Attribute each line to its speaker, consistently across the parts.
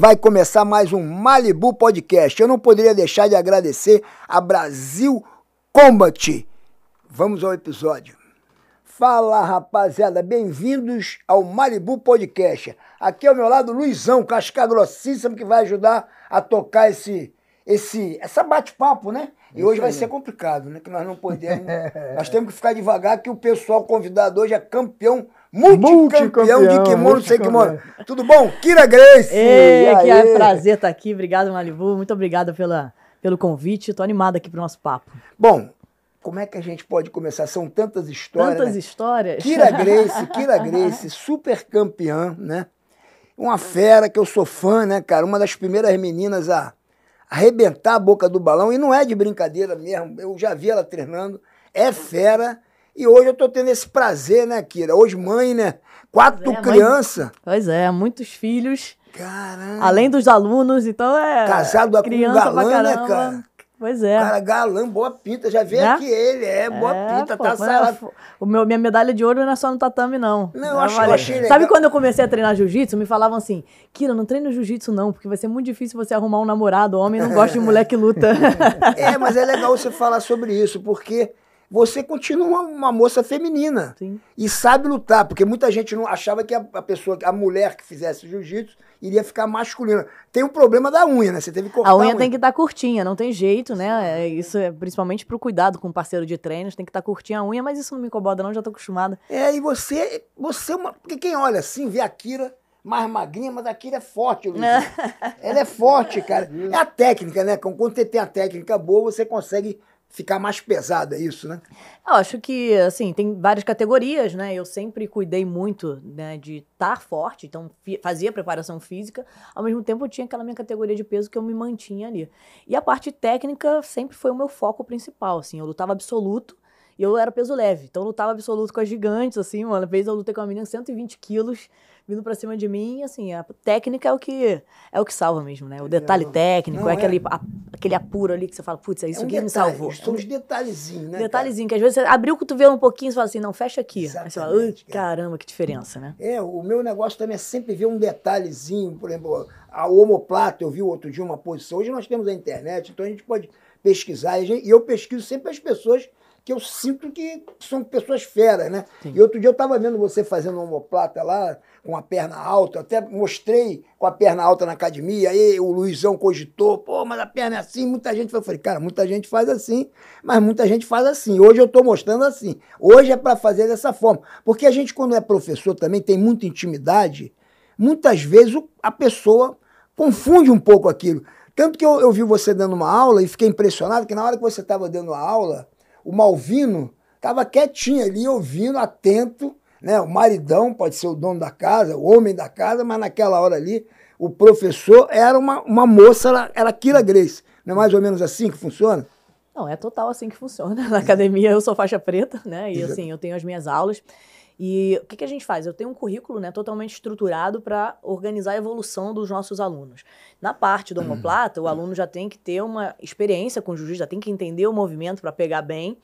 Speaker 1: Vai começar mais um Malibu Podcast. Eu não poderia deixar de agradecer a Brasil Combat. Vamos ao episódio. Fala rapaziada, bem-vindos ao Malibu Podcast. Aqui ao meu lado, Luizão, casca grossíssimo, que vai ajudar a tocar esse, esse essa bate-papo, né? E Isso hoje vai aí. ser complicado, né? Que nós não podemos. nós temos que ficar devagar, que o pessoal convidado hoje é campeão multicampeão, de kimono, multicampeão. sei mora.
Speaker 2: Tudo bom? Kira Grace! Ei, que é prazer estar tá aqui. Obrigado, Malibu. Muito obrigado pela, pelo convite. Estou animado aqui para o nosso papo. Bom,
Speaker 1: como é que a gente pode começar? São tantas histórias. Tantas né?
Speaker 2: histórias. Kira Grace, Kira Grace, super
Speaker 1: campeã, né? Uma fera que eu sou fã, né, cara? Uma das primeiras meninas a arrebentar a boca do balão. E não é de brincadeira mesmo. Eu já vi ela treinando. É fera e hoje eu tô tendo esse prazer, né, Kira? Hoje mãe, né? Quatro é, crianças. Pois é, muitos
Speaker 2: filhos. Caramba. Além dos alunos, então é. Casado criança com um galã, né, cara? Pois é. Cara, galã, boa pinta. Já vi né? aqui ele, é, é boa é, pinta, pô, tá sarado. O meu, minha medalha de ouro não é só no tatame, não. Não, né, eu achei, eu achei legal. Sabe quando eu comecei a treinar jiu-jitsu, me falavam assim, Kira, não treina jiu-jitsu não, porque vai ser muito difícil você arrumar um namorado, homem não gosta de mulher que luta. é, mas é legal você falar sobre isso, porque você continua uma moça
Speaker 1: feminina. Sim. E sabe lutar, porque muita gente não achava que a, a pessoa, a mulher que fizesse jiu-jitsu iria ficar masculina. Tem o um problema da unha, né? Você teve que cortar a unha. A unha tem que
Speaker 2: estar tá curtinha, não tem jeito, né? É, isso é principalmente pro cuidado com o parceiro de treinos, tem que estar tá curtinha a unha, mas isso não me incomoda não, já tô acostumada. É, e você, você é uma, porque quem olha assim, vê a Kira mais
Speaker 1: magrinha, mas a Kira é forte, Luiz. Ela é forte, cara. É a técnica, né? Quando você tem
Speaker 2: a técnica boa, você consegue ficar mais pesada é isso, né? Eu acho que, assim, tem várias categorias, né? Eu sempre cuidei muito né, de estar forte, então fazia preparação física. Ao mesmo tempo, eu tinha aquela minha categoria de peso que eu me mantinha ali. E a parte técnica sempre foi o meu foco principal, assim. Eu lutava absoluto e eu era peso leve. Então, eu lutava absoluto com as gigantes, assim. Uma vez eu lutei com uma menina de 120 quilos, vindo para cima de mim, assim, a técnica é o que é o que salva mesmo, né? O detalhe técnico, não é, é, aquele, a, aquele apuro ali que você fala, putz, é isso é um que detalhe, me salvou. São os detalhezinhos, né? Detalhezinho, cara? que às vezes você abriu o cotovelo um pouquinho e fala assim, não, fecha aqui. Aí você fala, é. caramba, que diferença, né? É, o meu negócio também é sempre ver um
Speaker 1: detalhezinho, por exemplo, a omoplata, eu vi outro dia uma posição, hoje nós temos a internet, então a gente pode pesquisar, e eu pesquiso sempre as pessoas que eu sinto que são pessoas feras, né? Sim. E outro dia eu estava vendo você fazendo uma homoplata lá, com a perna alta, eu até mostrei com a perna alta na academia, aí o Luizão cogitou, pô, mas a perna é assim, muita gente foi. Eu falei, cara, muita gente faz assim, mas muita gente faz assim. Hoje eu estou mostrando assim. Hoje é para fazer dessa forma. Porque a gente, quando é professor também, tem muita intimidade, muitas vezes a pessoa confunde um pouco aquilo. Tanto que eu, eu vi você dando uma aula e fiquei impressionado que na hora que você estava dando a aula, o Malvino estava quietinho ali, ouvindo, atento, né? O maridão pode ser o dono da casa, o homem da casa, mas naquela hora ali, o professor era uma, uma moça, era, era Kira Grace. Não é mais ou menos assim que funciona?
Speaker 2: Não, é total assim que funciona. Na academia eu sou faixa preta, né? E assim, eu tenho as minhas aulas. E o que, que a gente faz? Eu tenho um currículo né, totalmente estruturado para organizar a evolução dos nossos alunos. Na parte do homoplata, o aluno já tem que ter uma experiência com o jiu-jitsu, já tem que entender o movimento para pegar bem.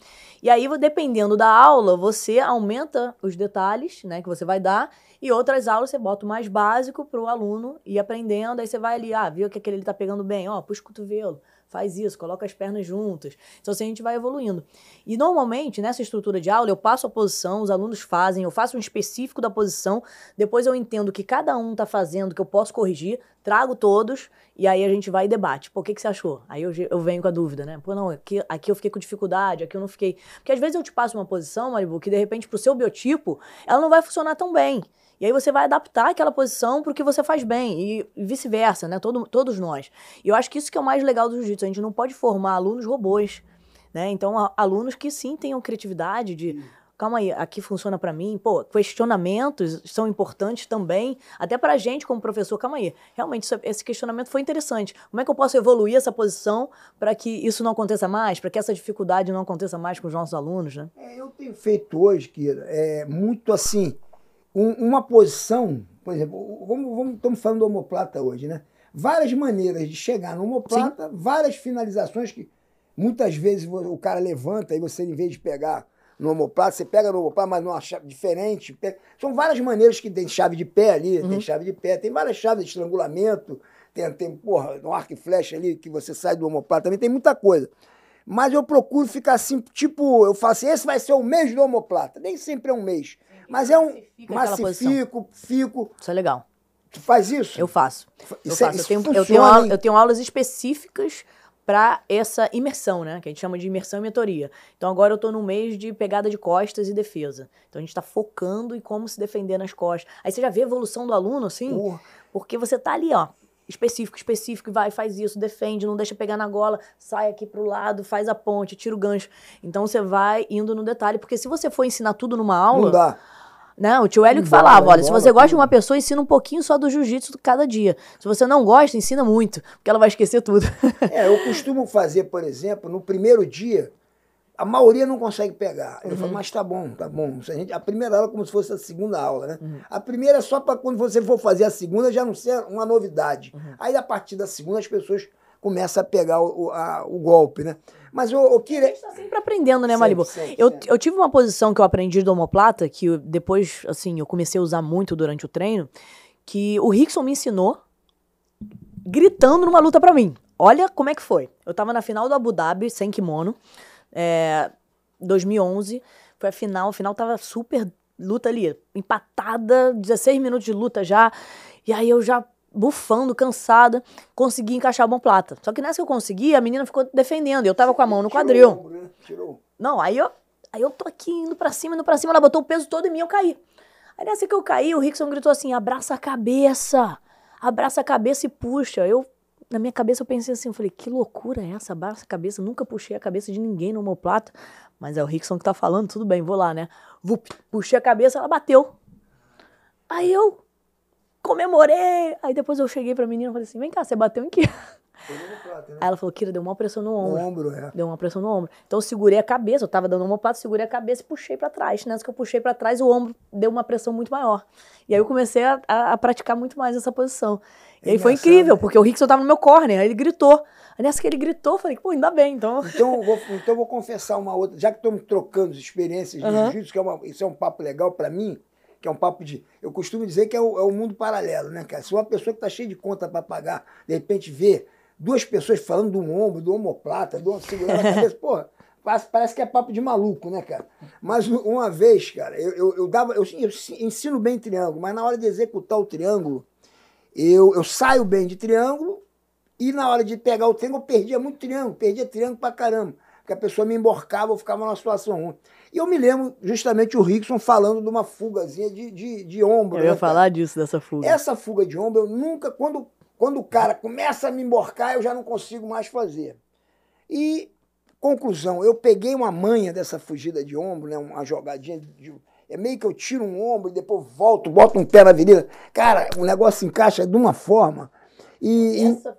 Speaker 2: E aí, dependendo da aula, você aumenta os detalhes né, que você vai dar e outras aulas você bota o mais básico para o aluno ir aprendendo. Aí você vai ali, ah, viu que aquele ele está pegando bem, ó, puxa o cotovelo faz isso, coloca as pernas juntas. Então, assim, a gente vai evoluindo. E normalmente, nessa estrutura de aula, eu passo a posição, os alunos fazem, eu faço um específico da posição, depois eu entendo que cada um está fazendo, que eu posso corrigir, trago todos, e aí a gente vai e debate. Pô, o que, que você achou? Aí eu, eu venho com a dúvida, né? Pô, não, aqui, aqui eu fiquei com dificuldade, aqui eu não fiquei. Porque às vezes eu te passo uma posição, Maribu, que de repente pro seu biotipo, ela não vai funcionar tão bem. E aí você vai adaptar aquela posição para o que você faz bem e vice-versa, né? Todo, todos nós. E eu acho que isso que é o mais legal do jiu-jitsu. A gente não pode formar alunos robôs, né? Então, a, alunos que sim tenham criatividade de... Calma aí, aqui funciona para mim. Pô, questionamentos são importantes também, até para a gente como professor. Calma aí, realmente isso, é, esse questionamento foi interessante. Como é que eu posso evoluir essa posição para que isso não aconteça mais, para que essa dificuldade não aconteça mais com os nossos alunos, né? É, eu tenho feito
Speaker 1: hoje, Kira, é muito assim, um, uma posição, por exemplo, vamos, vamos, estamos falando do homoplata hoje, né? Várias maneiras de chegar no homoplata, Sim. várias finalizações que muitas vezes o cara levanta e você, em vez de pegar no homoplata, você pega no homoplata, mas numa chave diferente. Pega... São várias maneiras que tem chave de pé ali, uhum. tem chave de pé, tem várias chaves de estrangulamento, tem, tem porra, um arco e flecha ali que você sai do homoplata também, tem muita coisa. Mas eu procuro ficar assim, tipo, eu faço assim, esse vai ser o mês do homoplata. Nem sempre é um mês. Mas é um. Massifico,
Speaker 2: fico. Isso é legal. Tu faz isso? Eu faço. eu, isso, É, Isso eu, tenho, eu, tenho aula, eu tenho aulas específicas para essa imersão, né? Que a gente chama de imersão e mentoria. Então agora eu estou no mês de pegada de costas e defesa. Então a gente está focando em como se defender nas costas. Aí você já vê a evolução do aluno, assim, Porra. porque você tá ali, ó, específico, específico, vai, faz isso, defende, não deixa pegar na gola, sai aqui pro lado, faz a ponte, tira o gancho. Então você vai indo no detalhe, porque se você for ensinar tudo numa aula, não dá. Não, né? O tio Hélio que falava, olha, se você gosta de uma pessoa, ensina um pouquinho só do jiu-jitsu cada dia. Se você não gosta, ensina muito, porque ela vai esquecer tudo. é, eu costumo
Speaker 1: fazer, por exemplo, no primeiro dia, a maioria não consegue pegar. Eu uhum. falo, mas tá bom, tá bom. A, gente, a, primeira aula é como se fosse a segunda aula, né? Uhum. A primeira é só para quando você for fazer a segunda já não ser uma novidade. Uhum. Aí, a partir da segunda, as pessoas começa a pegar o, a,
Speaker 2: o golpe, né? Mas o, o que... A gente tá sempre aprendendo, né, Malibu? sempre, eu, sempre. eu tive uma posição que eu aprendi do homoplata, que eu, depois, assim, eu comecei a usar muito durante o treino, que o Rickson me ensinou gritando numa luta para mim. Olha como é que foi. Eu tava na final do Abu Dhabi, sem kimono, é, 2011. Foi a final, a final tava super luta ali, empatada, 16 minutos de luta já. E aí eu já bufando, cansada, consegui encaixar o bom plata. Só que nessa que eu consegui, a menina ficou defendendo. Eu tava com a mão no quadril. Tirou,
Speaker 1: né? Tirou.
Speaker 2: Não, aí eu, aí eu tô aqui indo pra cima, indo pra cima. Ela botou o peso todo em mim, eu caí. Aí nessa que eu caí, o Rickson gritou assim: abraça a cabeça, abraça a cabeça e puxa. Eu, na minha cabeça, eu pensei assim: eu falei, que loucura é essa? Abraça a cabeça. Nunca puxei a cabeça de ninguém no homoplato. Mas é o Rickson que tá falando, tudo bem, vou lá, né? Vup, puxei a cabeça, ela bateu. Aí eu comemorei. Aí depois eu cheguei pra menina e falei assim: vem cá, você bateu em quê? né? Aí ela falou, Kira, deu uma pressão no ombro. No ombro, é. Deu uma pressão no ombro. Então eu segurei a cabeça, eu tava dando uma pato, segurei a cabeça e puxei para trás. Nessa que eu puxei para trás, o ombro deu uma pressão muito maior. E aí eu comecei a, a, a praticar muito mais essa posição. E aí foi incrível, né? porque o Rickson tava no meu corner, aí ele gritou. Aí nessa que ele gritou, eu falei, pô, ainda bem, então. Então eu vou, então eu vou confessar uma outra, já que estamos trocando experiências de uhum. jiu-jitsu, que é
Speaker 1: uma, isso é um papo legal para mim, que é um papo de. Eu costumo dizer que é o, é o mundo paralelo, né, cara? Se uma pessoa que está cheia de conta para pagar, de repente vê duas pessoas falando do ombro, do homoplata, do segurando a cabeça, porra, parece que é papo de maluco, né, cara? Mas uma vez, cara, eu, eu, eu dava. Eu, eu, ensino bem triângulo, mas na hora de executar o triângulo, eu, eu saio bem de triângulo e na hora de pegar o triângulo, eu perdia muito triângulo, perdia triângulo pra caramba porque a pessoa me emborcava, ou ficava numa situação ruim. E eu me lembro justamente o Rickson falando de uma fugazinha de, de, de ombro. Eu ia né, falar
Speaker 2: cara? disso, dessa fuga.
Speaker 1: Essa fuga de ombro, eu nunca, quando, quando o cara começa a me emborcar, eu já não consigo mais fazer. E, conclusão, eu peguei uma manha dessa fugida de ombro, né, uma jogadinha de, é meio que eu tiro um ombro e depois volto, boto um pé na avenida. Cara, o negócio encaixa de uma forma. E, Essa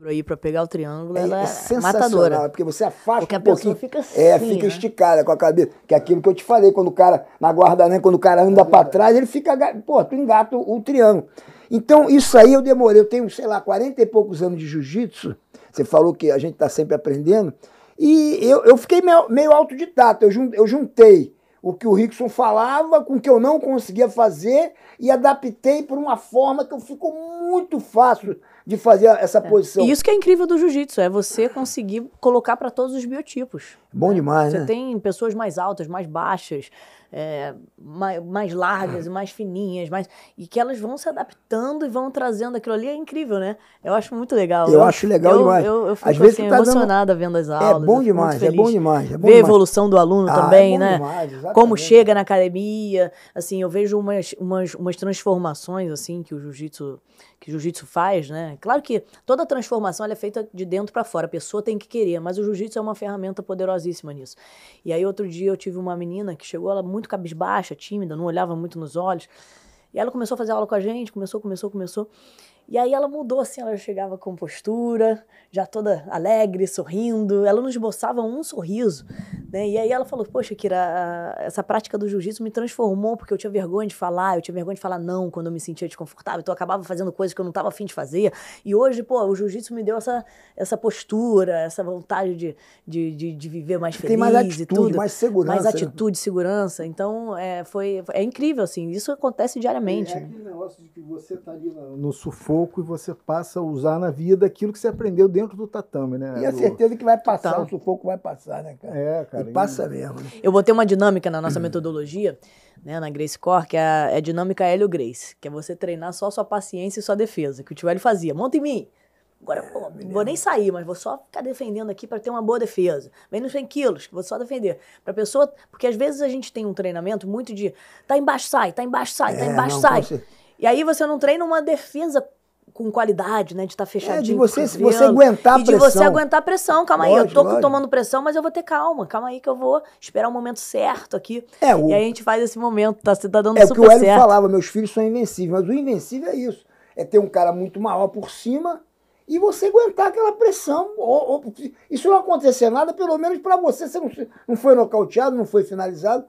Speaker 2: ombro aí para pegar o triângulo, é, ela é, é sensacional, matadora. Porque você afasta porque um a pouquinho. Fica é, assim, é, fica né?
Speaker 1: esticada com a cabeça. Que é aquilo que eu te falei, quando o cara, na guarda, né, quando o cara anda para trás, ele fica. Pô, tu engata o triângulo. Então, isso aí eu demorei. Eu tenho, sei lá, 40 e poucos anos de jiu-jitsu. Você falou que a gente está sempre aprendendo. E eu, eu fiquei meio, meio autodidata. Eu, eu juntei o que o Rickson falava com o que eu não conseguia fazer e adaptei por uma forma que eu
Speaker 2: fico muito fácil de fazer essa é. posição. E isso que é incrível do jiu-jitsu, é você conseguir colocar para todos os biotipos. Bom é. demais, você né? Você tem pessoas mais altas, mais baixas, é, mais, mais, largas e mais fininhas, mais, e que elas vão se adaptando e vão trazendo aquilo ali, é incrível, né? Eu acho muito legal. Eu, eu acho legal eu, demais. Eu, eu, fico Às vezes assim, tá emocionada dando... vendo as é aulas. É bom demais, é bom demais. É bom Ver a evolução do aluno ah, é também, é né? Demais, Como chega na academia, assim, eu vejo umas, umas, umas transformações, assim, que o jiu-jitsu que jiu-jitsu faz, né? Claro que toda transformação é feita de dentro para fora, a pessoa tem que querer, mas o jiu-jitsu é uma ferramenta poderosíssima nisso. E aí outro dia eu tive uma menina que chegou, ela muito cabisbaixa, tímida, não olhava muito nos olhos, e ela começou a fazer aula com a gente, começou, começou, começou. E aí ela mudou, assim, ela chegava com postura, já toda alegre, sorrindo. Ela nos esboçava um sorriso, né? E aí ela falou, poxa, Kira, essa prática do jiu-jitsu me transformou, porque eu tinha vergonha de falar, eu tinha vergonha de falar não quando eu me sentia desconfortável. Então eu acabava fazendo coisas que eu não estava afim de fazer. E hoje, pô, o jiu-jitsu me deu essa, essa postura, essa vontade de, de, de, de viver mais Tem feliz mais atitude, e tudo. mais segurança. Mais né? atitude, segurança. Então, é, foi, é incrível, assim. Isso acontece diariamente. É, é aquele negócio de que você tá ali
Speaker 3: no sufoco, pouco e você passa a usar na vida aquilo que você aprendeu dentro do tatame, né? E a certeza que
Speaker 2: vai passar, tá. o sufoco vai passar, né, cara? É, cara. E passa mesmo. Né? Eu ter uma dinâmica na nossa metodologia, né, na Grace Core, que é a, é a dinâmica Hélio Grace, que é você treinar só sua paciência e sua defesa, que o tio Hélio fazia. Monta em mim! Agora, pô, não ah, vou nem sair, mas vou só ficar defendendo aqui para ter uma boa defesa. Vem nos 100 quilos, vou só defender. Para pessoa. Porque às vezes a gente tem um treinamento muito de. Tá embaixo, sai, tá embaixo, sai, tá é, tá embaixo, não, sai. E aí você não treina uma defesa com qualidade, né? De estar tá fechadinho. É, de você, se você aguentar a pressão. de você aguentar a pressão. Calma lógico, aí, eu tô lógico. tomando pressão, mas eu vou ter calma. Calma aí que eu vou esperar o um momento certo aqui. É, o... E aí a gente faz esse momento, tá, tá dando é, super certo. É o que o Hélio certo. falava,
Speaker 1: meus filhos são invencíveis. Mas o invencível é isso. É ter um cara muito maior por cima e você aguentar aquela pressão. Ou, ou, isso não acontecer nada, pelo menos para você. Você não, não foi nocauteado, não foi finalizado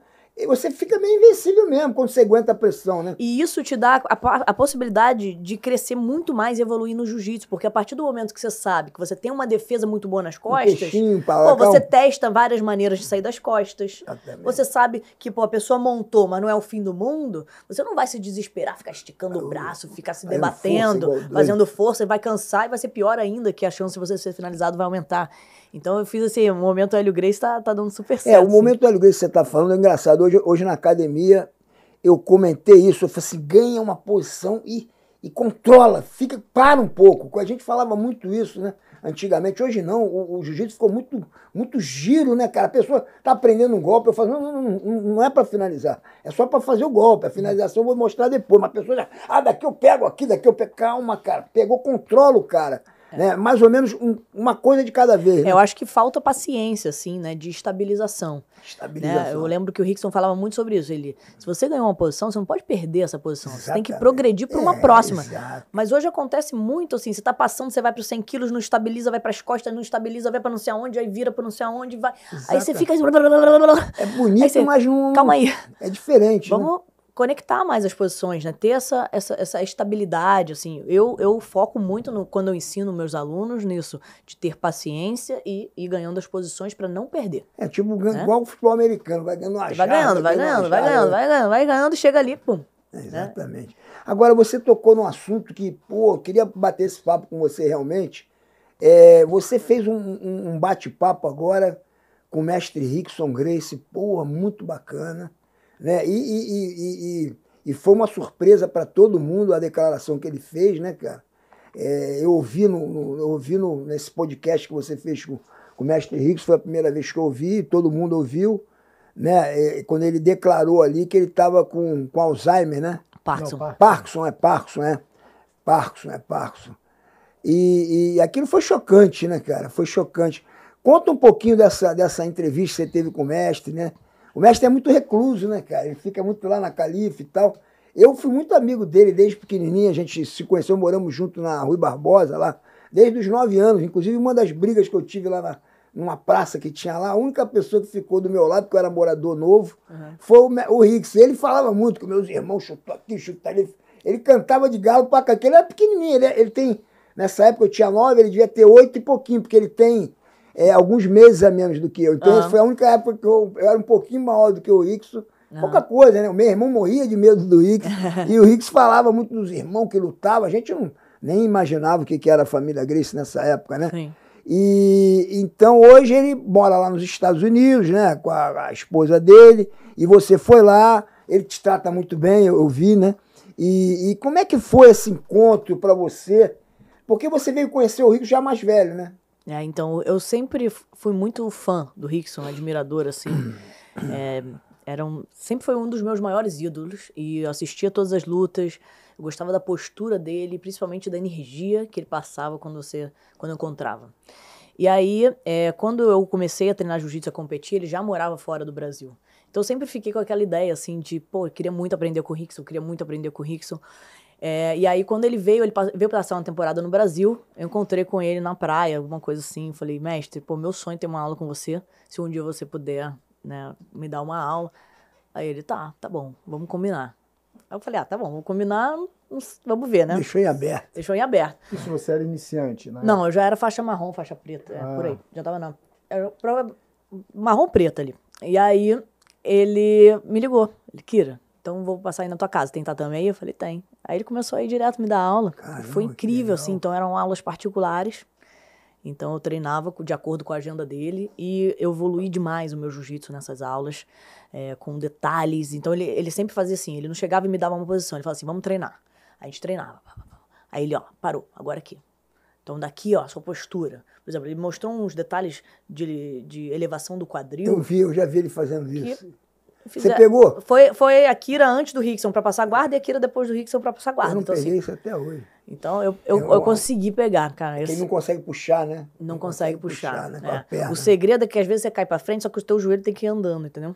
Speaker 1: você
Speaker 2: fica meio invencível mesmo quando você aguenta a pressão, né? E isso te dá a, a possibilidade de crescer muito mais e evoluir no jiu-jitsu, porque a partir do momento que você sabe que você tem uma defesa muito boa nas costas, um
Speaker 1: pô, você
Speaker 2: testa várias maneiras de sair das costas. Você sabe que pô, a pessoa montou, mas não é o fim do mundo. Você não vai se desesperar, ficar esticando eu, o braço, ficar se debatendo, força fazendo força, vai cansar e vai ser pior ainda que a chance de você ser finalizado vai aumentar. Então eu fiz assim, o momento Hélio Grace tá, tá dando super certo. É, o momento
Speaker 1: assim. Hélio Grace que você tá falando é engraçado. Hoje, hoje na academia eu comentei isso, eu falei assim, ganha uma posição e, e controla, fica, para um pouco. A gente falava muito isso, né? Antigamente, hoje não, o, o jiu-jitsu ficou muito, muito giro, né, cara? A pessoa tá aprendendo um golpe, eu falo, não, não, não, não é para finalizar, é só para fazer o golpe. A finalização eu vou mostrar depois, mas a pessoa já, ah, daqui eu pego aqui, daqui eu pego. Calma, cara, pegou, controla o cara. É. Né? Mais ou menos um, uma coisa de cada vez. Né? Eu acho
Speaker 2: que falta paciência, assim, né? De estabilização. Estabilização. Né? Eu lembro que o Rickson falava muito sobre isso. Ele, se você ganhou uma posição, você não pode perder essa posição. Exatamente. Você tem que progredir para uma é, próxima. Exato. Mas hoje acontece muito, assim, você está passando, você vai para os 100 quilos, não estabiliza, vai para as costas, não estabiliza, vai para não sei aonde, aí vira para não sei aonde, vai. Aí você fica... Assim, é bonito, você... mas não... Calma aí. É diferente, né? Vamos... Né? conectar mais as posições, né? Ter essa, essa, essa estabilidade, assim. Eu, eu foco muito no, quando eu ensino meus alunos nisso, de ter paciência e ir ganhando as posições para não perder. É tipo né? igual o futebol americano, vai ganhando a vai, ganhando, vai, ganhando, vai ganhando, vai ganhando, vai ganhando, chega ali, pum. Né? exatamente.
Speaker 1: Agora, você tocou num assunto que, pô, queria bater esse papo com você realmente. É, você fez um, um, um bate-papo agora com o mestre Rickson Grace, pô, muito bacana né? E, e, e, e foi uma surpresa para todo mundo a declaração que ele fez, né, cara? É, eu ouvi, no, no eu ouvi no, nesse podcast que você fez com, com o mestre Ricos, foi a primeira vez que eu ouvi, todo mundo ouviu, né? É, quando ele declarou ali que ele estava com, com Alzheimer, né? Parkinson. Não, Parkinson. é Parkinson, é. Parkinson, é Parkinson. E, e aquilo foi chocante, né, cara? Foi chocante. Conta um pouquinho dessa, dessa entrevista que você teve com o mestre, né? O mestre é muito recluso, né, cara? Ele fica muito lá na Califa e tal. Eu fui muito amigo dele desde pequenininho, a gente se conheceu, moramos junto na Rui Barbosa, lá, desde os nove anos. Inclusive, uma das brigas que eu tive lá na, numa praça que tinha lá, a única pessoa que ficou do meu lado, que eu era morador novo, uhum. foi o, o Rix. Ele falava muito com meus irmãos chutou aqui, chutou ali. Ele cantava de galo pra cá, ele era pequenininho, ele, ele tem... Nessa época eu tinha nove, ele devia ter oito e pouquinho, porque ele tem é, alguns meses a menos do que eu. Então, uhum. foi a única época que eu, eu, era um pouquinho maior do que o Rixo. Uhum. Ah. Pouca coisa, né? O meu irmão morria de medo do Rixo. e o Rixo falava muito dos irmãos que lutavam. A gente não, nem imaginava o que, que era a família Grace nessa época, né? Sim. E então hoje ele mora lá nos Estados Unidos, né? Com a, a esposa dele. E você foi lá, ele te trata muito bem, eu, eu vi, né? E, e como é que foi esse encontro para você? Porque você veio conhecer o Rico já mais velho, né?
Speaker 2: É, então, eu sempre fui muito fã do Rickson, admirador, assim. É, era um, sempre foi um dos meus maiores ídolos e eu assistia todas as lutas. Eu gostava da postura dele, principalmente da energia que ele passava quando você quando eu encontrava. E aí, é, quando eu comecei a treinar jiu-jitsu a competir, ele já morava fora do Brasil. Então eu sempre fiquei com aquela ideia assim de, pô, eu queria muito aprender com o Rickson, eu queria muito aprender com o Rickson. É, e aí, quando ele veio, ele veio passar uma temporada no Brasil. Eu encontrei com ele na praia, alguma coisa assim. Falei, mestre, pô, meu sonho é ter uma aula com você. Se um dia você puder, né, me dar uma aula. Aí ele, tá, tá bom, vamos combinar. Aí eu falei, ah, tá bom, vou combinar, vamos ver, né? Deixou em aberto. Deixou em aberto.
Speaker 3: Isso você era iniciante, né? Não,
Speaker 2: eu já era faixa marrom, faixa preta, ah. é, por ah. aí. Já tava na. Era marrom preta ali. E aí, ele me ligou. Ele, Kira, então vou passar aí na tua casa, tentar também. Eu falei, tem. Aí ele começou a ir direto me dar aula. Caramba, Foi incrível, assim, então eram aulas particulares. Então eu treinava de acordo com a agenda dele e eu evoluí demais o meu jiu-jitsu nessas aulas, é, com detalhes. Então ele, ele sempre fazia assim, ele não chegava e me dava uma posição, ele falava assim, vamos treinar. Aí a gente treinava. Aí ele, ó, parou, agora aqui. Então daqui, ó, sua postura. Por exemplo, ele mostrou uns detalhes de, de elevação do quadril. Eu vi, eu já vi ele fazendo isso. Você pegou? Foi, foi a Kira antes do Rickson para passar guarda e a Kira depois do Rickson para passar guarda. Eu não então, peguei assim, isso até hoje. Então eu, eu, é, eu, eu consegui pegar, cara. Quem não consegue puxar, né? Não, não consegue, consegue, puxar. puxar né? É. Com a perna. O segredo é que às vezes você cai para frente, só que o teu joelho tem que ir andando, entendeu?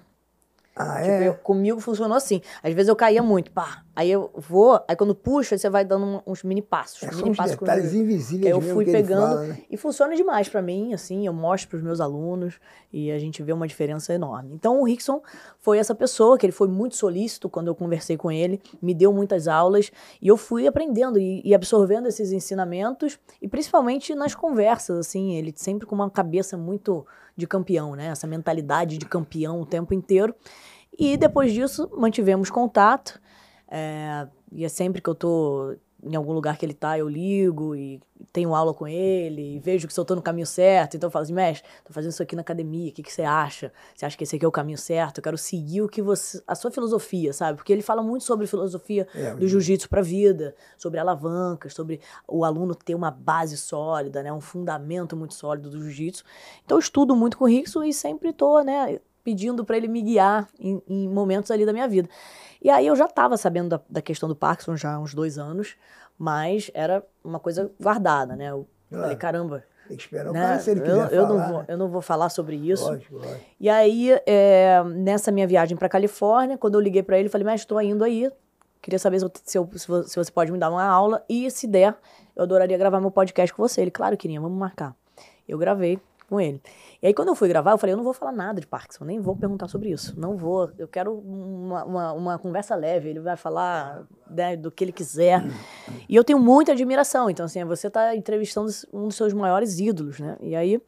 Speaker 2: Ah, tipo, é? Eu, comigo funcionou assim. Às vezes eu caía muito, pá, Aí eu vou, aí quando puxa, você vai dando uns mini passos. É, mini passos detalhes comigo.
Speaker 1: invisíveis Eu fui pegando fala, né?
Speaker 2: e funciona demais para mim, assim, eu mostro para os meus alunos e a gente vê uma diferença enorme. Então o Rickson foi essa pessoa que ele foi muito solícito quando eu conversei com ele, me deu muitas aulas e eu fui aprendendo e, e absorvendo esses ensinamentos e principalmente nas conversas, assim, ele sempre com uma cabeça muito de campeão, né? Essa mentalidade de campeão o tempo inteiro. E depois disso, mantivemos contato. É, e é sempre que eu tô em algum lugar que ele tá, eu ligo e tenho aula com ele, e vejo que se eu tô no caminho certo. Então eu falo assim, mestre, tô fazendo isso aqui na academia, o que, que você acha? Você acha que esse aqui é o caminho certo? Eu quero seguir o que você. a sua filosofia, sabe? Porque ele fala muito sobre filosofia é, do jiu-jitsu pra vida, sobre alavancas, sobre o aluno ter uma base sólida, né? Um fundamento muito sólido do jiu-jitsu. Então eu estudo muito com o Rickson e sempre tô, né, pedindo para ele me guiar em, em momentos ali da minha vida. E aí eu já estava sabendo da, da, questão do Parkinson já há uns dois anos, mas era uma coisa guardada, né? Eu falei, ah, caramba. Tem que esperar né? se ele eu, eu Não vou, eu não vou falar sobre isso. Lógico, lógico. E aí, é, nessa minha viagem para Califórnia, quando eu liguei para ele, falei, mas estou indo aí. Queria saber se, se, eu, se você pode me dar uma aula. E se der, eu adoraria gravar meu podcast com você. Ele, claro, queria, vamos marcar. Eu gravei, com ele. E aí, quando eu fui gravar, eu falei, eu não vou falar nada de Parkinson, nem vou perguntar sobre isso. Não vou. Eu quero uma, uma, uma conversa leve, ele vai falar né, do que ele quiser. E eu tenho muita admiração. Então, assim, você está entrevistando um dos seus maiores ídolos, né? E aí.